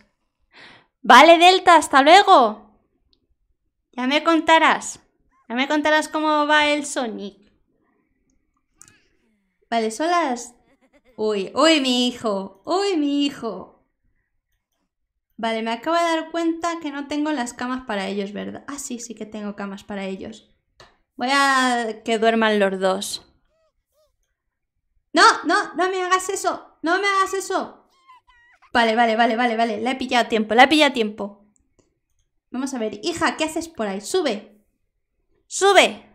Vale, Delta, hasta luego. Ya me contarás. Ya me contarás cómo va el Sonic. Vale, solas. Uy, uy, mi hijo. Uy, mi hijo. Vale, me acabo de dar cuenta que no tengo las camas para ellos, ¿verdad? Ah, sí, sí que tengo camas para ellos. Voy a que duerman los dos. No, no, no me hagas eso. No me hagas eso. Vale, vale, vale, vale, vale. La he pillado a tiempo, la he pillado tiempo. Vamos a ver. Hija, ¿qué haces por ahí? Sube. Sube.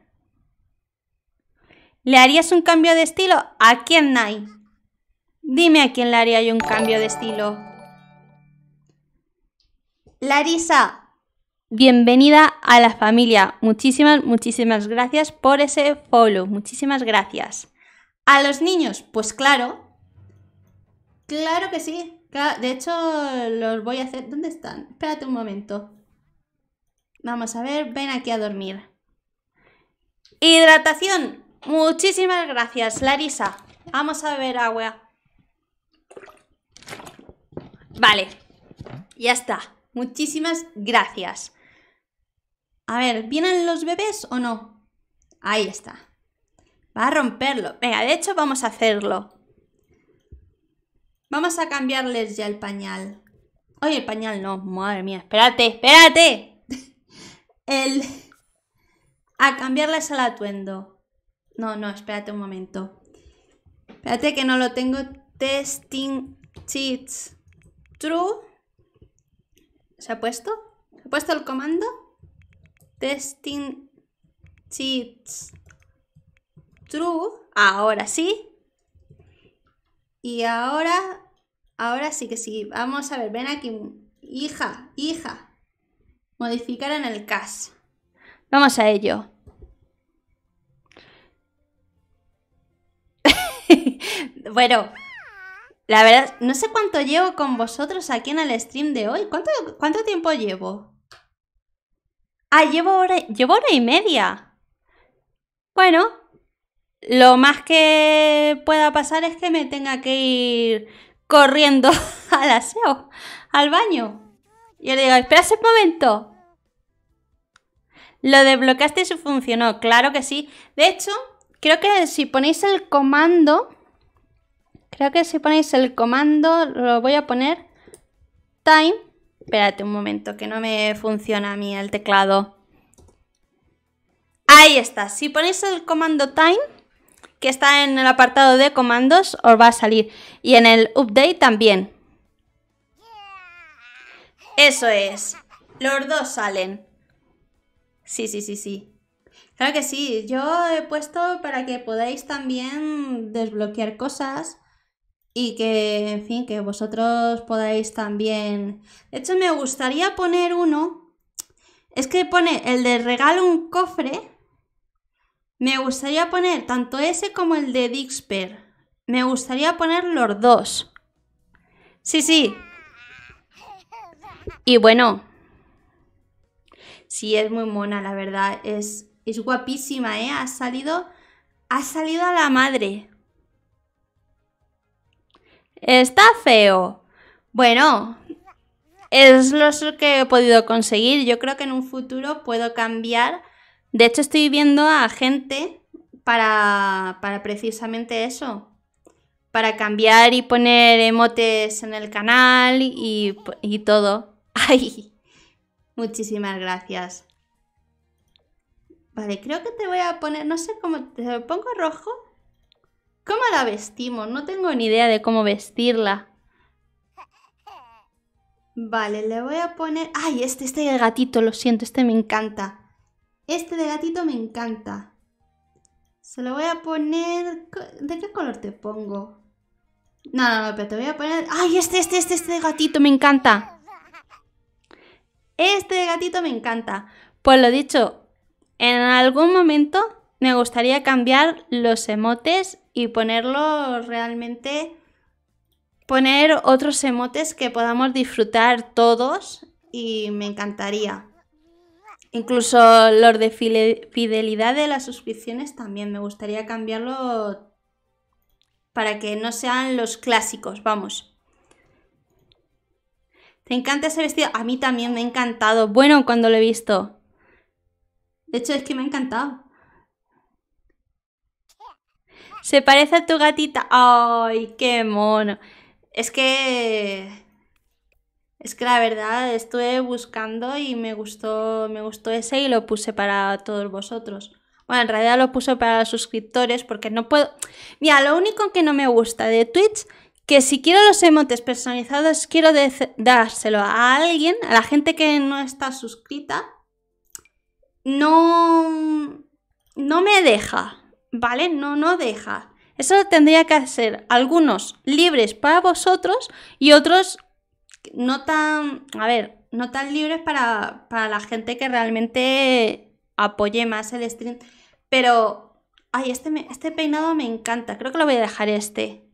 ¿Le harías un cambio de estilo? ¿A quién, hay? Dime a quién le haría yo un cambio de estilo. Larisa, Bienvenida a la familia. Muchísimas, muchísimas gracias por ese follow. Muchísimas gracias. A los niños, pues claro. Claro que sí. De hecho, los voy a hacer. ¿Dónde están? Espérate un momento. Vamos a ver, ven aquí a dormir. Hidratación. Muchísimas gracias, Larisa. Vamos a ver agua. Vale. Ya está. Muchísimas gracias. A ver, ¿vienen los bebés o no? Ahí está. Va a romperlo. Venga, de hecho vamos a hacerlo. Vamos a cambiarles ya el pañal. Oye, el pañal no, madre mía, espérate, espérate. [LAUGHS] El... A cambiarles el atuendo. No, no, espérate un momento. Espérate que no lo tengo. Testing cheats. True. ¿Se ha puesto? ¿Se ha puesto el comando? testing chips true. Ahora sí. Y ahora, ahora sí que sí. Vamos a ver, ven aquí. Hija, hija. Modificar en el cas Vamos a ello. [LAUGHS] bueno, la verdad, no sé cuánto llevo con vosotros aquí en el stream de hoy. ¿Cuánto, cuánto tiempo llevo? Ah, llevo hora, llevo hora y media. Bueno, lo más que pueda pasar es que me tenga que ir corriendo [LAUGHS] al aseo, al baño. Y le digo, espera un momento. Lo desbloqueaste y se funcionó, claro que sí. De hecho, creo que si ponéis el comando, creo que si ponéis el comando, lo voy a poner, time, Espérate un momento, que no me funciona a mí el teclado. Ahí está. Si ponéis el comando time, que está en el apartado de comandos, os va a salir. Y en el update también. Eso es. Los dos salen. Sí, sí, sí, sí. Claro que sí. Yo he puesto para que podáis también desbloquear cosas y que, en fin, que vosotros podáis también... De hecho, me gustaría poner uno. Es que pone el de regalo un cofre. Me gustaría poner tanto ese como el de Dixper. Me gustaría poner los dos. Sí, sí. Y bueno. Sí, es muy mona, la verdad. Es, es guapísima, ¿eh? Ha salido... Ha salido a la madre. Está feo. Bueno, es lo que he podido conseguir. Yo creo que en un futuro puedo cambiar. De hecho, estoy viendo a gente para, para precisamente eso. Para cambiar y poner emotes en el canal y, y todo. [LAUGHS] ¡Ay! Muchísimas gracias. Vale, creo que te voy a poner, no sé cómo, ¿te pongo rojo? ¿Cómo la vestimos? No tengo ni idea de cómo vestirla. Vale, le voy a poner... ¡Ay, este, este de gatito! Lo siento, este me encanta. Este de gatito me encanta. Se lo voy a poner... ¿De qué color te pongo? No, no, pero te voy a poner... ¡Ay, este, este, este, este de gatito me encanta! Este de gatito me encanta. Pues lo dicho, en algún momento me gustaría cambiar los emotes y ponerlo realmente, poner otros emotes que podamos disfrutar todos y me encantaría. Incluso los de fidelidad de las suscripciones también me gustaría cambiarlo para que no sean los clásicos, vamos. ¿Te encanta ese vestido? A mí también me ha encantado. Bueno, cuando lo he visto. De hecho, es que me ha encantado. Se parece a tu gatita. ¡Ay, qué mono! Es que. Es que la verdad, estuve buscando y me gustó, me gustó ese y lo puse para todos vosotros. Bueno, en realidad lo puse para suscriptores porque no puedo... Mira, lo único que no me gusta de Twitch, que si quiero los emotes personalizados, quiero dárselo a alguien, a la gente que no está suscrita. No... No me deja. ¿vale? No, no deja Eso tendría que ser algunos libres para vosotros y otros no tan, a ver, no tan libres para, para la gente que realmente apoye más el stream. Pero, ay, este, este peinado me encanta, creo que lo voy a dejar este.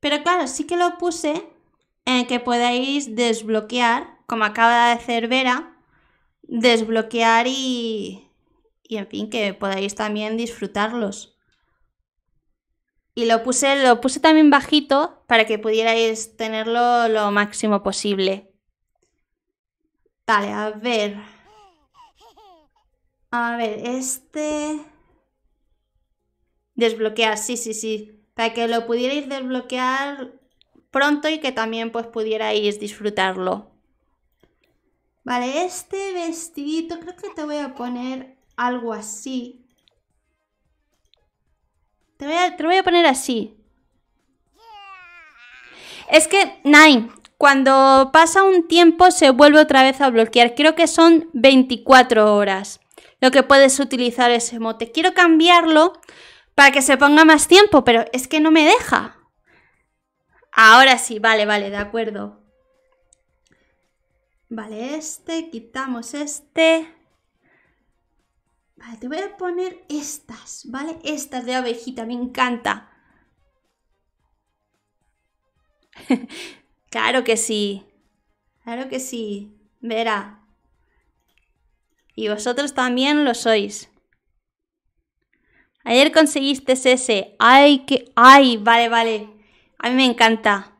Pero claro, sí que lo puse en que podáis desbloquear, como acaba de hacer Vera, desbloquear y, y en fin, que podáis también disfrutarlos. Y lo puse, lo puse también bajito para que pudierais tenerlo lo máximo posible. Vale, a ver. A ver, este... Desbloquear, sí, sí, sí. Para que lo pudierais desbloquear pronto y que también pues pudierais disfrutarlo. Vale, este vestidito creo que te voy a poner algo así. Te, voy a, voy a poner así. Es que, Nine, cuando pasa un tiempo se vuelve otra vez a bloquear. Creo que son 24 horas lo que puedes utilizar ese mote. Quiero cambiarlo para que se ponga más tiempo, pero es que no me deja. Ahora sí, vale, vale, de acuerdo. Vale, este, quitamos este te voy a poner estas, ¿vale? Estas de abejita, me encanta. [LAUGHS] claro que sí. Claro que sí. Verá. Y vosotros también lo sois. Ayer conseguiste ese. Ay, que. Ay, vale, vale. A mí me encanta.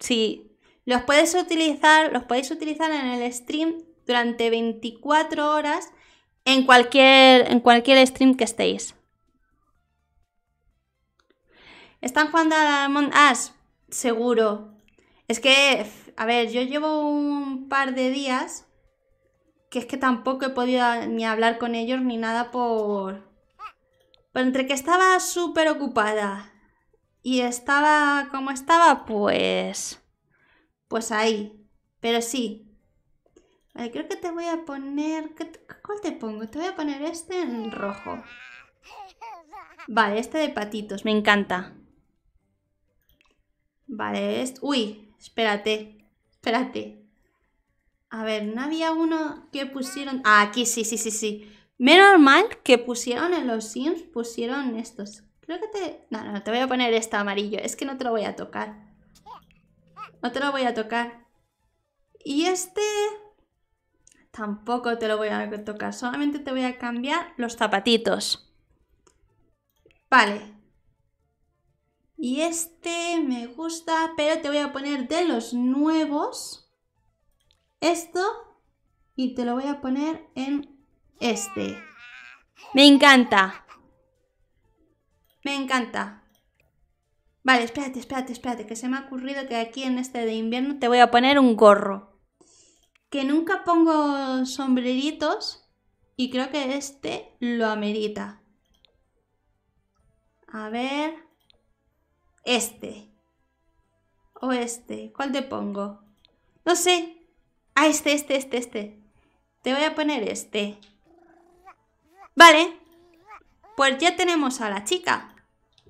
Sí. Los puedes utilizar, los podéis utilizar en el stream durante 24 horas en cualquier, en cualquier stream que estéis. ¿Están jugando a Among Seguro. Es que, a ver, yo llevo un par de días que es que tampoco he podido ni hablar con ellos ni nada por... Pero entre que estaba súper ocupada y estaba como estaba, pues... Pues ahí. Pero sí, creo que te voy a poner... ¿Cuál te pongo? Te voy a poner este en rojo. Vale, este de patitos, me encanta. Vale, este... Uy, espérate, espérate. A ver, ¿no había uno que pusieron...? Ah, aquí sí, sí, sí, sí. Menos mal que pusieron en los Sims, pusieron estos. Creo que te... No, no, te voy a poner este amarillo. Es que no te lo voy a tocar. No te lo voy a tocar. Y este tampoco te lo voy a tocar, solamente te voy a cambiar los zapatitos. Vale. Y este me gusta, pero te voy a poner de los nuevos esto y te lo voy a poner en este. Me encanta. Me encanta. Vale, espérate, espérate, espérate, que se me ha ocurrido que aquí en este de invierno te voy a poner un gorro que nunca pongo sombreritos y creo que este lo amerita. A ver, este o este, ¿cuál te pongo? No sé, ah, este, este, este, este. Te voy a poner este. Vale, pues ya tenemos a la chica.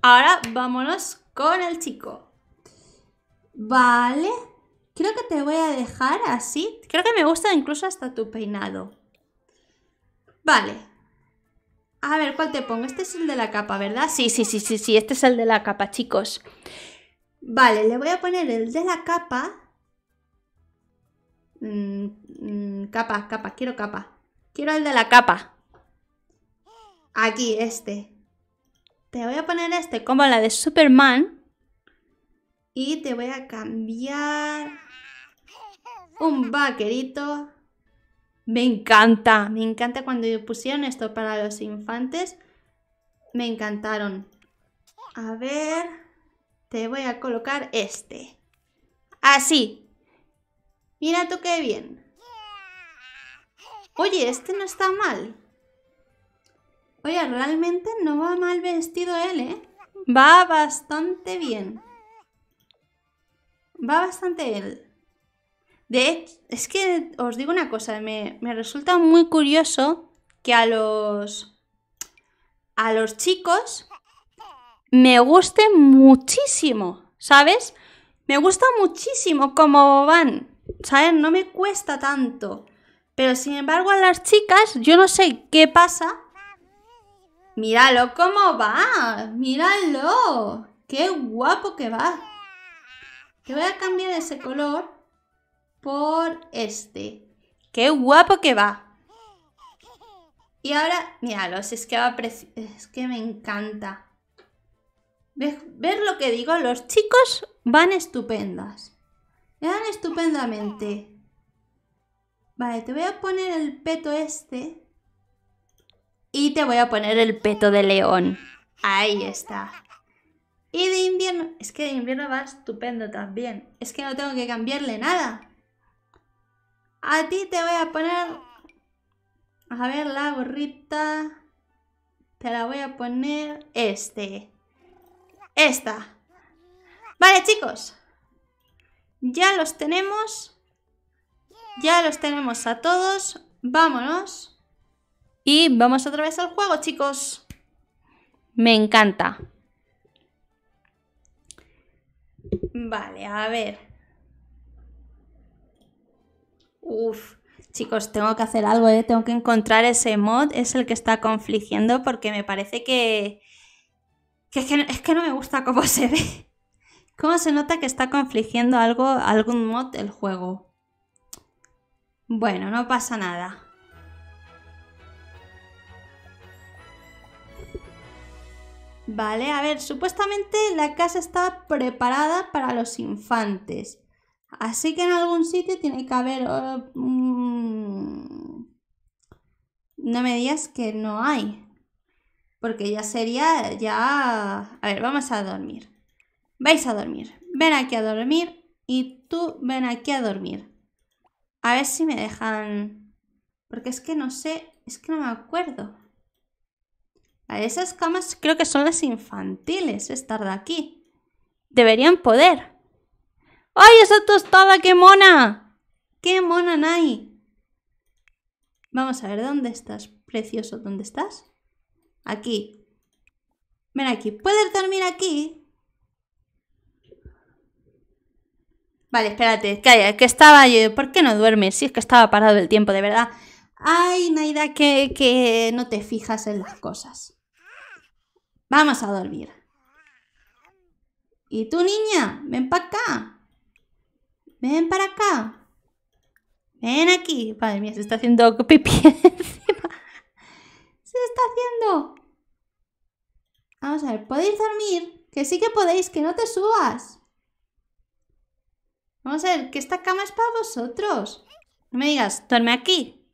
Ahora vámonos con el chico. Vale. Creo que te voy a dejar así. Creo que me gusta incluso hasta tu peinado. Vale. A ver, ¿cuál te pongo? Este es el de la capa, ¿verdad? Sí, sí, sí, sí, sí, este es el de la capa, chicos. Vale, le voy a poner el de la capa. Mm, mm, capa, capa, quiero capa. Quiero el de la capa. Aquí, este. Te voy a poner este como la de Superman. Y te voy a cambiar un vaquerito. Me encanta, me encanta cuando pusieron esto para los infantes. Me encantaron. A ver, te voy a colocar este. Así. Mira tú qué bien. Oye, este no está mal. Oye, realmente no va mal vestido él, ¿eh? Va bastante bien. Va bastante él. De hecho, es que os digo una cosa, me, me resulta muy curioso que a los. a los chicos me guste muchísimo, ¿sabes? Me gusta muchísimo cómo van, ¿sabes? No me cuesta tanto. Pero sin embargo a las chicas, yo no sé qué pasa. Míralo cómo va, míralo. Qué guapo que va. Que voy a cambiar ese color por este. ¡Qué guapo que va! Y ahora, míralos, es que Es que me encanta. Ver lo que digo? Los chicos van estupendas. Van estupendamente. Vale, te voy a poner el peto este. Y te voy a poner el peto de león. Ahí está. Y de invierno... Es que de invierno va estupendo también. Es que no tengo que cambiarle nada. A ti te voy a poner... A ver, la gorrita... Te la voy a poner... Este. Esta. Vale, chicos. Ya los tenemos. Ya los tenemos a todos. Vámonos. Y vamos otra vez al juego, chicos. Me encanta. Vale, a ver. Uf, chicos, tengo que hacer algo, ¿eh? tengo que encontrar ese mod, es el que está confligiendo porque me parece que... que, es, que no, me gusta cómo se ve. [LAUGHS] ¿Cómo se nota que está confligiendo algo, algún mod el juego? Bueno, no pasa nada. Vale, a ver, supuestamente la casa está preparada para los infantes. Así que en algún sitio tiene que haber... Oh, mm, no me digas que no hay. Porque ya sería, ya... A ver, vamos a dormir. Vais a dormir. Ven aquí a dormir y tú ven aquí a dormir. A ver si me dejan... Porque es que no sé, es que no me acuerdo. A esas camas creo que son las infantiles, Estar de aquí. Deberían poder. ¡Ay, esa tostada, qué mona! ¡Qué mona, Nai! Vamos a ver, ¿dónde estás, precioso? ¿Dónde estás? Aquí. Ven aquí. ¿Puedes dormir aquí? Vale, espérate, calla, que estaba yo. ¿Por qué no duermes? Si es que estaba parado el tiempo, de verdad. Ay, Naida, que, que no te fijas en las cosas. Vamos a dormir. ¿Y tú, niña? Ven para acá ven para acá, ven aquí. Madre mía, se está haciendo pipí [LAUGHS] encima. Se está haciendo. Vamos a ver, podéis dormir, que sí que podéis, que no te subas. Vamos a ver, que esta cama es para vosotros. No me digas, duerme aquí.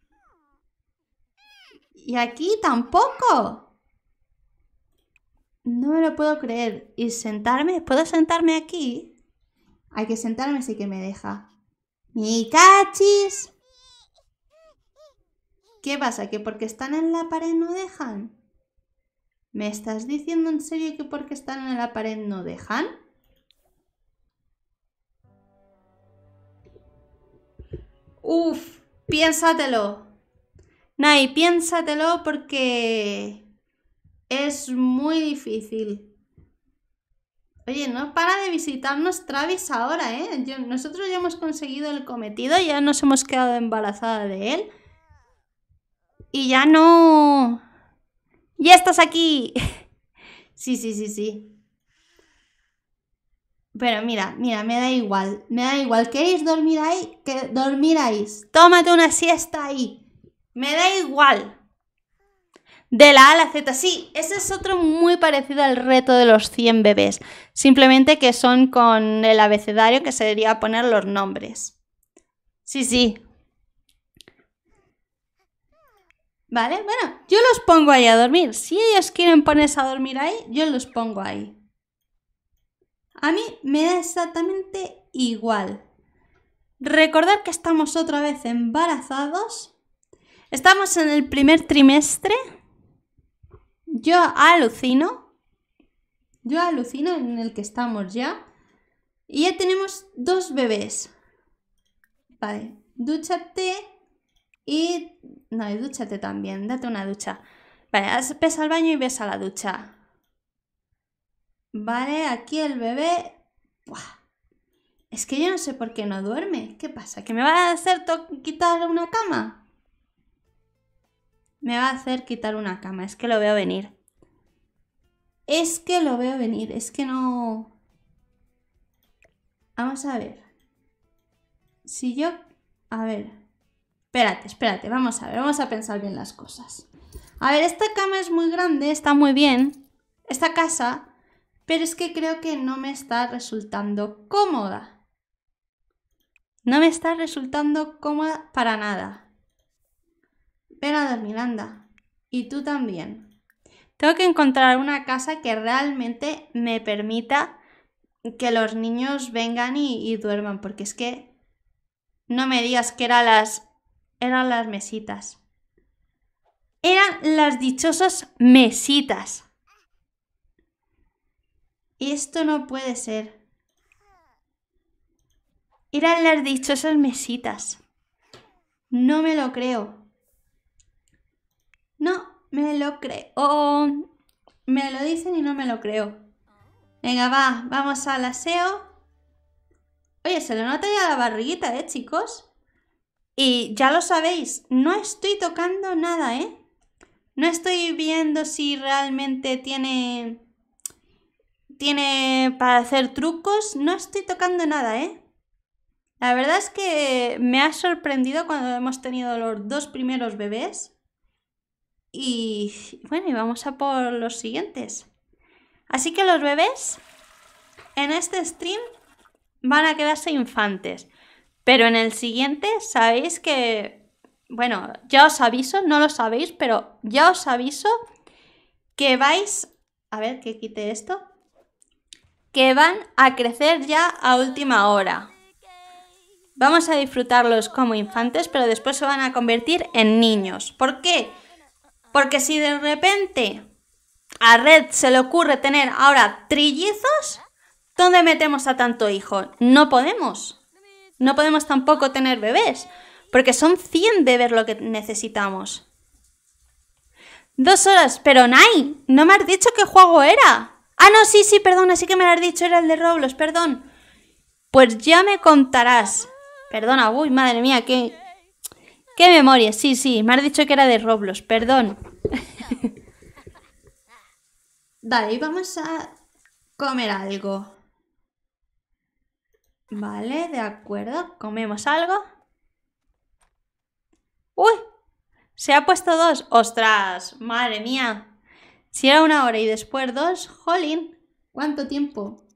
Y aquí tampoco. No me lo puedo creer. ¿Y sentarme? ¿Puedo sentarme aquí? Hay que sentarme si que me deja. ¡Mi cachis! ¿Qué pasa? ¿Que porque están en la pared no dejan? ¿Me estás diciendo en serio que porque están en la pared no dejan? Uf, piénsatelo. Nay, piénsatelo porque es muy difícil. Oye, no para de visitarnos Travis ahora, ¿eh? nosotros ya hemos conseguido el cometido, ya nos hemos quedado embarazada de él. Y ya no... ¡Ya estás aquí! [LAUGHS] sí, sí, sí, sí. Pero mira, mira, me da igual, me da igual. ¿Queréis dormir ahí? Que dormiráis. Tómate una siesta ahí. Me da igual. De la A a la Z, sí, ese es otro muy parecido al reto de los 100 bebés, simplemente que son con el abecedario que se sería poner los nombres. Sí, sí. Vale, bueno, yo los pongo ahí a dormir. Si ellos quieren ponerse a dormir ahí, yo los pongo ahí. A mí me da exactamente igual. Recordar que estamos otra vez embarazados. Estamos en el primer trimestre yo alucino. Yo alucino en el que estamos ya. Y ya tenemos dos bebés. Vale, dúchate y... No, y dúchate también, date una ducha. Vale, ves al baño y ves a la ducha. Vale, aquí el bebé... Es que yo no sé por qué no duerme. ¿Qué pasa? ¿Que me va a hacer quitar una cama? Me va a hacer quitar una cama, es que lo veo venir. Es que lo veo venir, es que no... Vamos a ver. Si yo... A ver. Espérate, espérate, vamos a ver, vamos a pensar bien las cosas. A ver, esta cama es muy grande, está muy bien. Esta casa pero es que creo que no me está resultando cómoda. No me está resultando cómoda para nada dormir, Miranda. Y tú también. Tengo que encontrar una casa que realmente me permita que los niños vengan y, duerman, porque es que no me digas que eran las, eran las mesitas. Eran las dichosas mesitas. Esto no puede ser. Eran las dichosas mesitas. No me lo creo. No me lo creo. Me lo dicen y no me lo creo. Venga, va, vamos al aseo. Oye, se lo nota ya la barriguita, ¿eh, chicos? Y ya lo sabéis, no estoy tocando nada, ¿eh? No estoy viendo si realmente tiene... Tiene para hacer trucos. No estoy tocando nada, ¿eh? La verdad es que me ha sorprendido cuando hemos tenido los dos primeros bebés. Y bueno, y vamos a por los siguientes. Así que los bebés en este stream van a quedarse infantes. Pero en el siguiente sabéis que, bueno, ya os aviso, no lo sabéis, pero ya os aviso que vais, a ver que quite esto, que van a crecer ya a última hora. Vamos a disfrutarlos como infantes, pero después se van a convertir en niños. ¿Por qué? Porque si de repente a Red se le ocurre tener ahora trillizos, ¿dónde metemos a tanto hijo? No podemos. No podemos tampoco tener bebés, porque son 100 bebés lo que necesitamos. Dos horas, pero Nai, no me has dicho qué juego era. Ah, no, sí, sí, perdón, Así que me lo has dicho, era el de Roblox, perdón. Pues ya me contarás. Perdona, uy, madre mía, qué, ¡Qué memoria! Sí, sí, me has dicho que era de roblos. perdón. Dale, [LAUGHS] vamos a comer algo. Vale, de acuerdo. Comemos algo. ¡Uy! Se ha puesto dos. ¡Ostras! ¡Madre mía! Si era una hora y después dos, jolín. ¿Cuánto tiempo?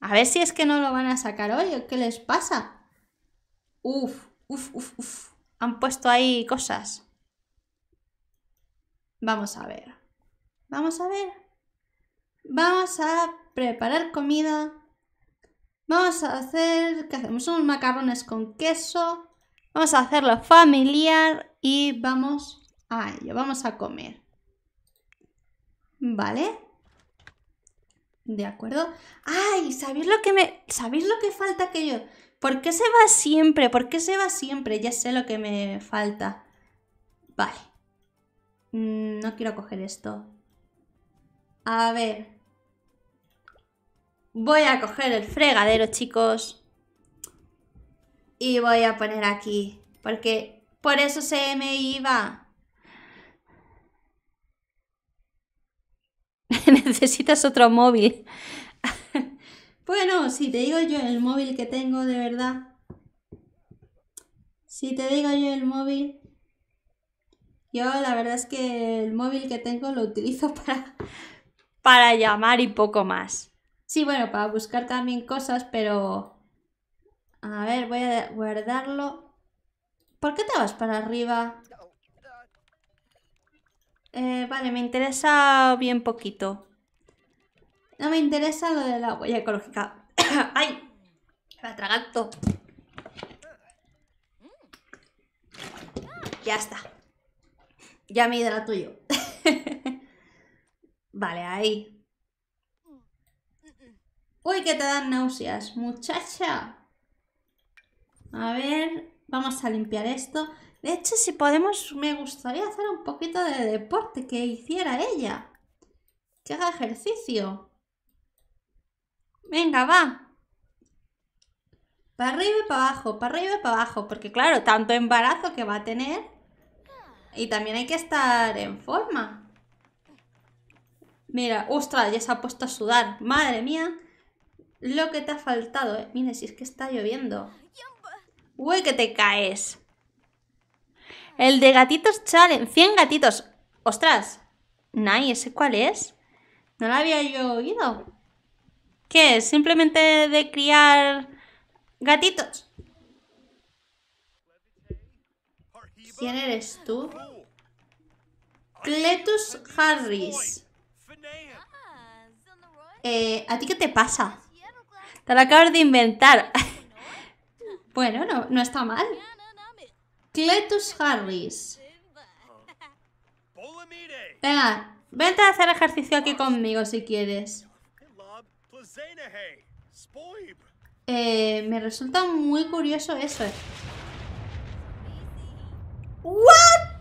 A ver si es que no lo van a sacar hoy o qué les pasa. Uf, Uf, uf, uf. Han puesto ahí cosas. Vamos a ver. Vamos a ver. Vamos a preparar comida. Vamos a hacer... ¿Qué hacemos? Unos macarrones con queso. Vamos a hacerlo familiar y vamos a ello. Vamos a comer. ¿Vale? ¿De acuerdo? ¡Ay! ¿Sabéis lo que me... ¿Sabéis lo que falta que yo... ¿Por qué se va siempre? ¿Por qué se va siempre? Ya sé lo que me falta. Vale. Mm, no quiero coger esto. A ver. Voy a coger el fregadero, chicos. Y voy a poner aquí. Porque por eso se me iba. [LAUGHS] Necesitas otro móvil. Bueno, si te digo yo el móvil que tengo de verdad. Si te digo yo el móvil. Yo la verdad es que el móvil que tengo lo utilizo [LAUGHS] para... Para llamar y poco más. Sí, bueno, para buscar también cosas, pero... A ver, voy a guardarlo. ¿Por qué te vas para arriba? Eh, vale, me interesa bien poquito. No me interesa lo de la huella ecológica. ¡Ay! Me atraganto. Ya está. Ya me hidrato tuyo. [LAUGHS] vale, ahí. Uy, que te dan náuseas, muchacha. A ver, vamos a limpiar esto. De hecho, si podemos, me gustaría hacer un poquito de deporte que hiciera ella. Que haga ejercicio. Venga, va. Para arriba y para abajo, para arriba y para abajo. Porque claro, tanto embarazo que va a tener. Y también hay que estar en forma. Mira, ostras, ya se ha puesto a sudar. Madre mía. Lo que te ha faltado, eh. Mira, si es que está lloviendo. Uy, que te caes. El de gatitos challenge. 100 gatitos. Ostras. Nice, ¿ese cuál es? No lo había yo oído. ¿Qué es? ¿Simplemente de criar gatitos? ¿Quién eres tú? Cletus Harris. Eh, ¿A ti qué te pasa? Te lo acabas de inventar. [LAUGHS] bueno, no, no está mal. Cletus Harris. Venga, vente a hacer ejercicio aquí conmigo si quieres. Eh, me resulta muy curioso eso. ¿What?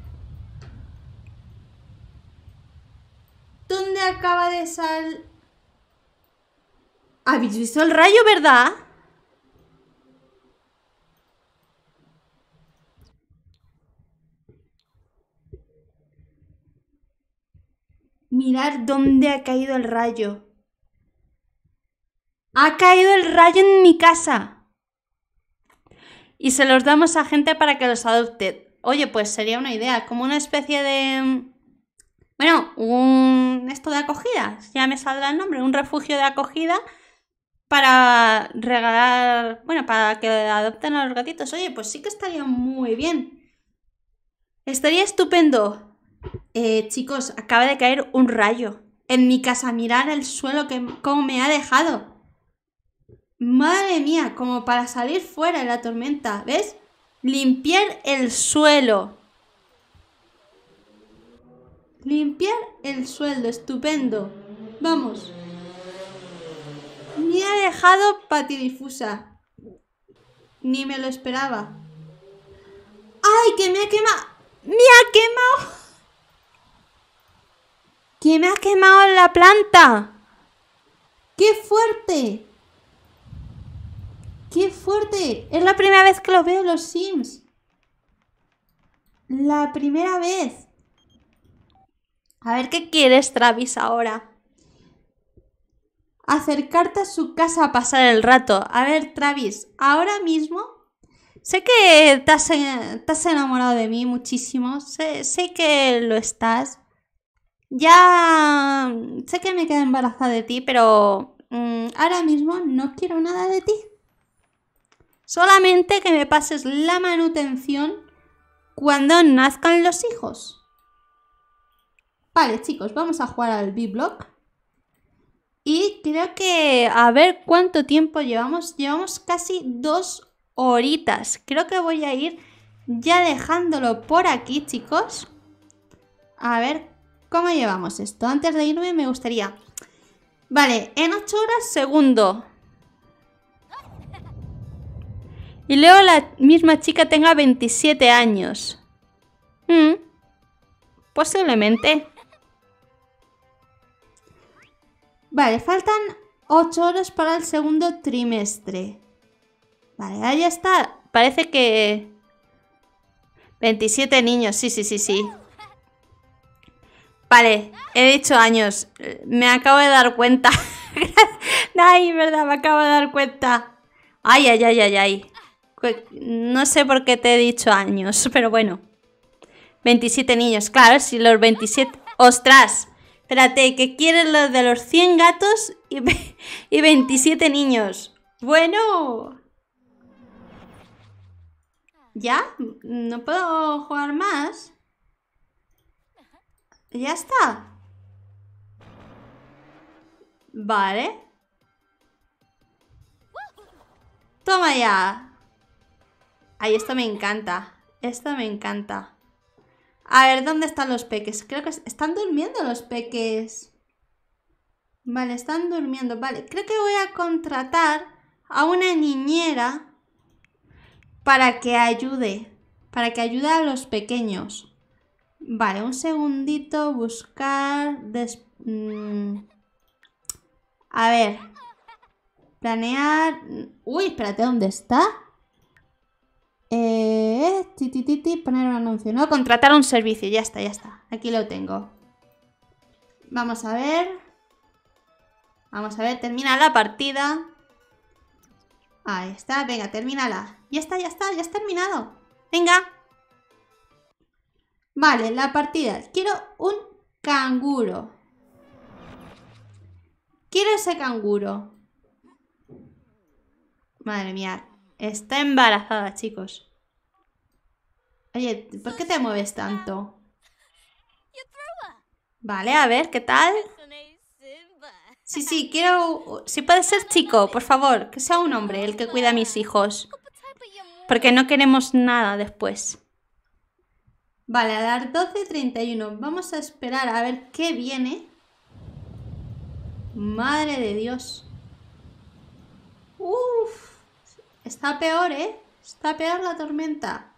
¿Dónde acaba de sal? ¿Habéis visto el rayo, verdad? Mirad dónde ha caído el rayo. Ha caído el rayo en mi casa. Y se los damos a gente para que los adopte. Oye, pues sería una idea, como una especie de... Mm, bueno, un... esto de acogida, ya me saldrá el nombre, un refugio de acogida para regalar, bueno, para que adopten a los gatitos. Oye, pues sí que estaría muy bien. Estaría estupendo. Eh, chicos, acaba de caer un rayo en mi casa. Mirar el suelo que cómo me ha dejado. Madre mía, como para salir fuera de la tormenta, ¿ves? Limpiar el suelo. Limpiar el suelo, estupendo. Vamos. Me ha dejado patidifusa. Ni me lo esperaba. ¡Ay, que me ha quemado! ¡Me ha quemado! ¡Que me ha quemado la planta! ¡Qué fuerte! ¡Qué fuerte! Es la primera vez que lo veo en los Sims. La primera vez. A ver qué quieres, Travis, ahora. Acercarte a su casa a pasar el rato. A ver, Travis, ahora mismo. Sé que te has, enamorado de mí muchísimo. Sé, que lo estás. Ya mm, sé que me quedé embarazada de ti, pero mm, ahora mismo no quiero nada de ti. Solamente que me pases la manutención cuando nazcan los hijos. Vale, chicos, vamos a jugar al B-Block. Y creo que a ver cuánto tiempo llevamos. Llevamos casi dos horitas. Creo que voy a ir ya dejándolo por aquí, chicos. A ver cómo llevamos esto. Antes de irme me gustaría... Vale, en 8 horas segundo. y luego la misma chica tenga 27 años. Hmm. posiblemente. Vale, faltan 8 horas para el segundo trimestre. Vale, ahí está. Parece que... 27 niños, sí, sí, sí, sí. Vale, he dicho años. Me acabo de dar cuenta. [LAUGHS] Ay, verdad, me acabo de dar cuenta. Ay, ay, ay, ay, ay. Pues, no sé por qué te he dicho años, [LAUGHS] pero bueno. 27 niños, claro, si los 27... ¡Ostras! Espérate, que quieres lo de los 100 gatos y, y 27 niños. Bueno. ¿Ya? ¿No puedo jugar más? ¿Ya está? Vale. Toma ya. Ay, esto me encanta. esto me encanta. A ver, ¿dónde están los peques? Creo que están durmiendo los peques. Vale, están durmiendo. Vale, creo que voy a contratar a una niñera para que ayude. Para que ayude a los pequeños. Vale, un segundito. Buscar... Mm. A ver. Planear... Mm, uy, espérate, ¿dónde está? Eh, ti, poner un anuncio, ¿no? Contratar un servicio, ya está, ya está. Aquí lo tengo. Vamos a ver. Vamos a ver, termina la partida. Ahí está, venga, termínala. Ya está, ya está, ya está terminado. Venga. Vale, la partida. Quiero un canguro. Quiero ese canguro. Madre mía, Está embarazada, chicos. Oye, ¿por qué te mueves tanto? Vale, a ver, ¿qué tal? Sí, sí, quiero... Si puede ser chico, por favor, que sea un hombre el que cuida a mis hijos. Porque no queremos nada después. Vale, a dar 12.31. Vamos a esperar a ver qué viene. Madre de Dios. Uf. Está peor, ¿eh? Está peor la tormenta.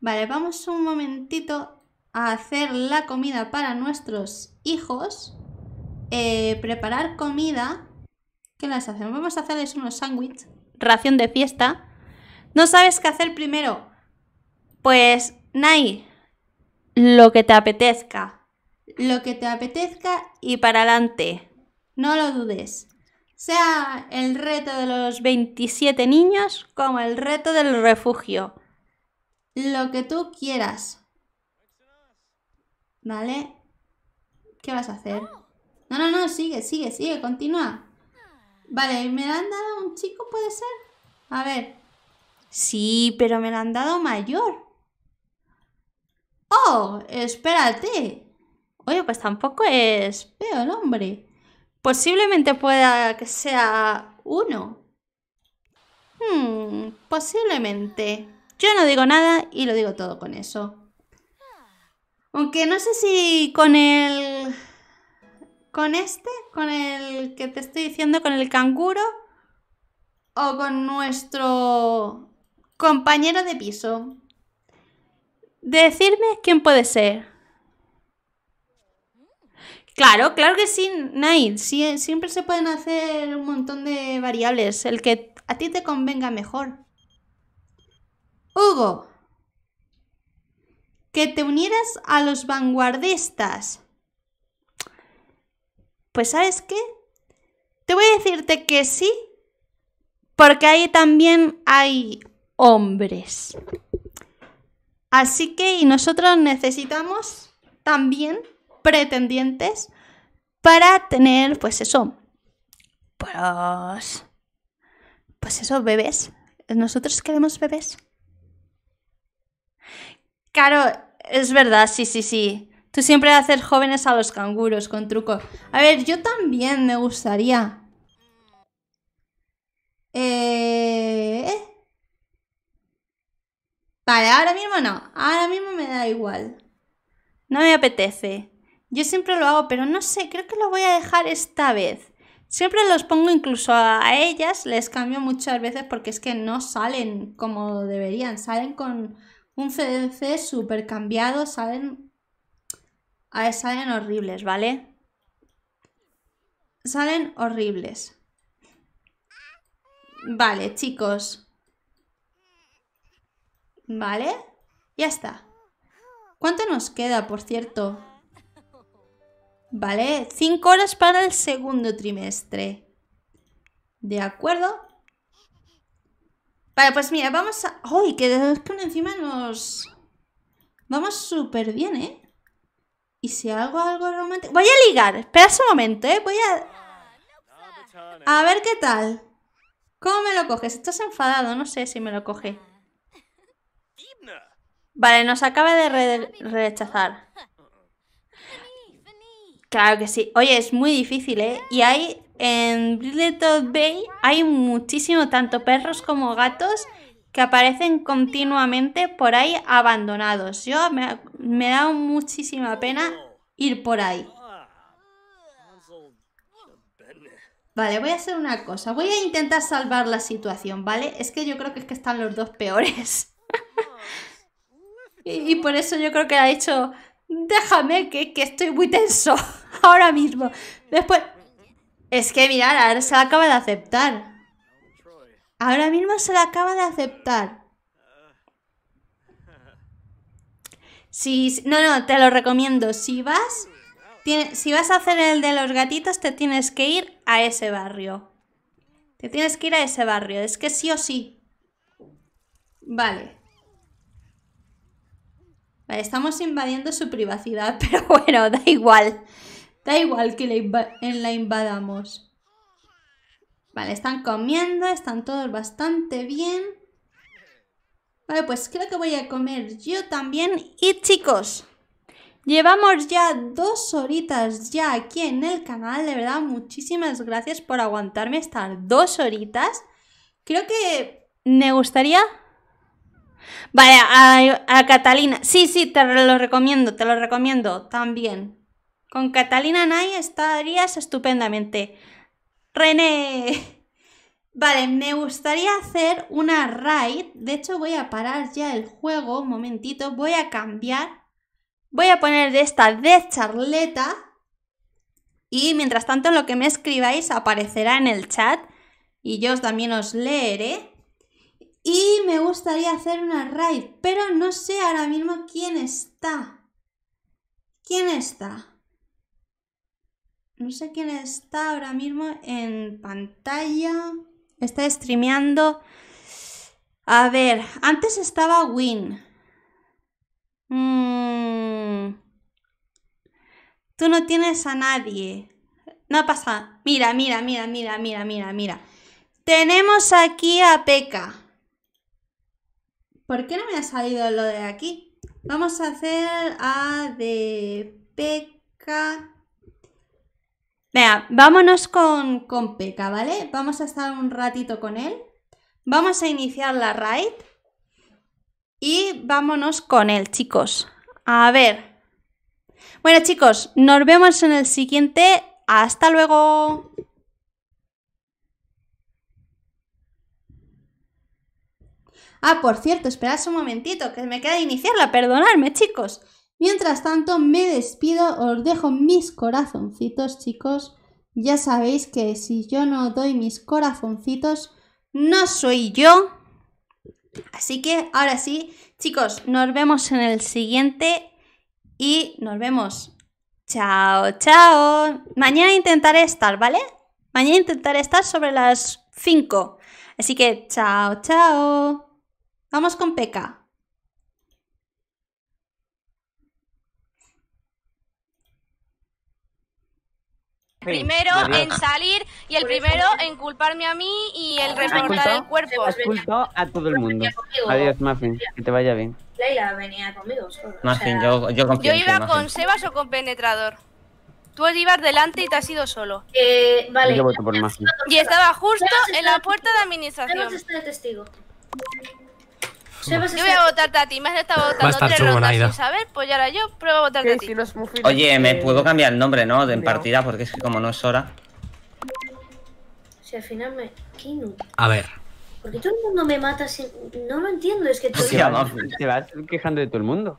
Vale, vamos un momentito a hacer la comida para nuestros hijos. Eh, preparar comida. ¿Qué las hacemos? Vamos a hacerles unos sándwiches. Ración de fiesta. ¿No sabes qué hacer primero? Pues, Nai, lo que te apetezca. Lo que te apetezca y para adelante. No lo dudes sea el reto de los 27 niños como el reto del refugio. Lo que tú quieras. ¿Vale? ¿Qué vas a hacer? No, no, no, sigue, sigue, sigue, continúa. Vale, ¿me lo han dado un chico, puede ser? A ver. Sí, pero me lo han dado mayor. ¡Oh! Espérate. Oye, pues tampoco es peor el hombre. Posiblemente pueda que sea uno. Hmm, posiblemente. Yo no digo nada y lo digo todo con eso. Aunque no sé si con el... Con este, con el que te estoy diciendo, con el canguro, o con nuestro compañero de piso. Decirme quién puede ser. Claro, claro que sí, Nike. siempre se pueden hacer un montón de variables. El que a ti te convenga mejor. Hugo, que te unieras a los vanguardistas. Pues sabes qué? Te voy a decirte que sí, porque ahí también hay hombres. Así que y nosotros necesitamos también pretendientes para tener, pues eso, pues, pues eso, bebés. Nosotros queremos bebés. Claro, es verdad, sí, sí, sí. Tú siempre haces jóvenes a los canguros con trucos. A ver, yo también me gustaría. Eh, vale, ahora mismo no. Ahora mismo me da igual. No me apetece. Yo siempre lo hago, pero no sé, creo que lo voy a dejar esta vez. Siempre los pongo incluso a ellas, les cambio muchas veces porque es que no salen como deberían, salen con un CDC súper cambiado, salen... A salen horribles, ¿vale? Salen horribles. Vale, chicos. ¿Vale? Ya está. ¿Cuánto nos queda, por cierto? ¿Vale? 5 horas para el segundo trimestre. ¿De acuerdo? Vale, pues mira, vamos a... ¡Uy! Que de que encima nos... Vamos súper bien, ¿eh? Y si hago algo romántico... Voy a ligar. Espera un momento, ¿eh? Voy a... A ver qué tal. ¿Cómo me lo coges? Estás enfadado. No sé si me lo coge. Vale, nos acaba de rechazar. Claro que sí. Oye, es muy difícil, ¿eh? Y hay en Little Bay hay muchísimo, tanto perros como gatos, que aparecen continuamente por ahí abandonados. Yo me, me da muchísima pena ir por ahí. Vale, voy a hacer una cosa. Voy a intentar salvar la situación, ¿vale? Es que yo creo que es que están los dos peores. [LAUGHS] y, y por eso yo creo que ha hecho déjame que, que estoy muy tenso [LAUGHS] ahora mismo. Después... Es que mirar ahora se la acaba de aceptar. Ahora mismo se la acaba de aceptar. Si, no, no, te lo recomiendo. Si vas, si vas a hacer el de los gatitos, te tienes que ir a ese barrio. Te tienes que ir a ese barrio. Es que sí o sí. Vale. Vale, estamos invadiendo su privacidad, [LAUGHS] pero bueno, da igual. Da igual que la, invadamos. Vale, están comiendo, están todos bastante bien. Vale, pues creo que voy a comer yo también. Y chicos, llevamos ya dos horitas ya aquí en el canal. De verdad, muchísimas gracias por aguantarme estas dos horitas. Creo que me gustaría Vale, a, Catalina. Sí, sí, te lo recomiendo, te lo recomiendo también. Con Catalina Nay estarías estupendamente. René. [LAUGHS] Vale, me gustaría hacer una raid. De hecho, voy a parar ya el juego un momentito. Voy a cambiar. Voy a poner de esta de charleta. Y mientras tanto, lo que me escribáis aparecerá en el chat. Y yo también os leeré. Y me gustaría hacer una raid, pero no sé ahora mismo quién está. ¿Quién está? No sé quién está ahora mismo en pantalla. Está streameando. A ver, antes estaba Win. Mm. Tú no tienes a nadie. No pasa. Mira, mira, mira, mira, mira, mira, mira. Tenemos aquí a Peca. ¿Por qué no me ha salido lo de aquí? Vamos a hacer A de peca. Vea, vámonos con, con peca, ¿vale? Vamos a estar un ratito con él. Vamos a iniciar la raid. Y vámonos con él, chicos. A ver. Bueno, chicos, nos vemos en el siguiente. Hasta luego. Ah, por cierto, esperad un momentito, que me queda iniciarla, perdonadme, chicos. Mientras tanto, me despido, os dejo mis corazoncitos, chicos. Ya sabéis que si yo no doy mis corazoncitos, no soy yo. Así que ahora sí, chicos, nos vemos en el siguiente y nos vemos. Chao, chao. Mañana intentaré estar, ¿vale? Mañana intentaré estar sobre las 5. Así que chao, chao. Vamos con Peca. primero en salir y el primero en culparme a mí y el reportar el cuerpo. a todo el mundo. Adiós, Muffin, que te vaya bien. Leila venía conmigo. Muffin, yo, yo Yo iba con Sebas o con Penetrador. Tú ibas delante y te has ido solo. Eh, vale. Y estaba justo en la puerta de administración. Sebas está de testigo. Yo voy a votarte a ti, me has estado votando Va a estar tres saber, ahora pues yo pruebo a votarte a ti. Oye, me eh, puedo cambiar el nombre, ¿no? De en partida, porque es que como no es hora. Si al final me. A ver. Porque todo el mundo me mata sin. No lo entiendo, es que todo el mundo. Te vas quejando de todo el mundo.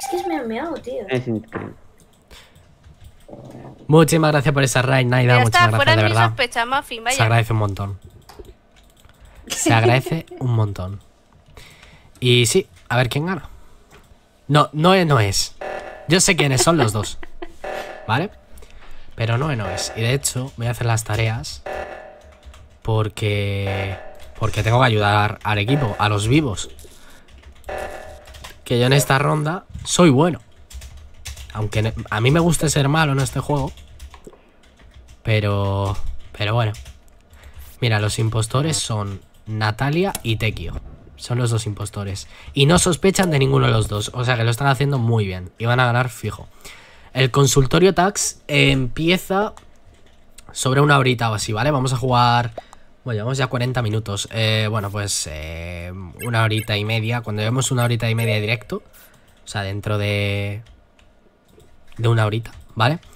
Es que es memeado, tío. Es increíble. Muchísimas gracias por esa raid, Naida. Muchas gracias, de, verdad. Se agradece un montón. [LAUGHS] Se agradece un montón. Y sí, a ver quién gana. No, Noé no es. Yo sé quiénes son los dos. ¿Vale? Pero Noé no es. Y de hecho, voy a hacer las tareas. Porque... Porque tengo que ayudar al equipo, a los vivos. Que yo en esta ronda soy bueno. Aunque a mí me guste ser malo en este juego. Pero... Pero bueno. Mira, los impostores son Natalia y Tequio. Son los dos impostores. Y no sospechan de ninguno de los dos. O sea que lo están haciendo muy bien. Y van a ganar fijo. El consultorio tax empieza sobre una horita o así, ¿vale? Vamos a jugar... Bueno, llevamos ya 40 minutos. Eh, bueno, pues eh, una horita y media. Cuando llevemos una horita y media directo. O sea, dentro de... De una horita, ¿vale? vale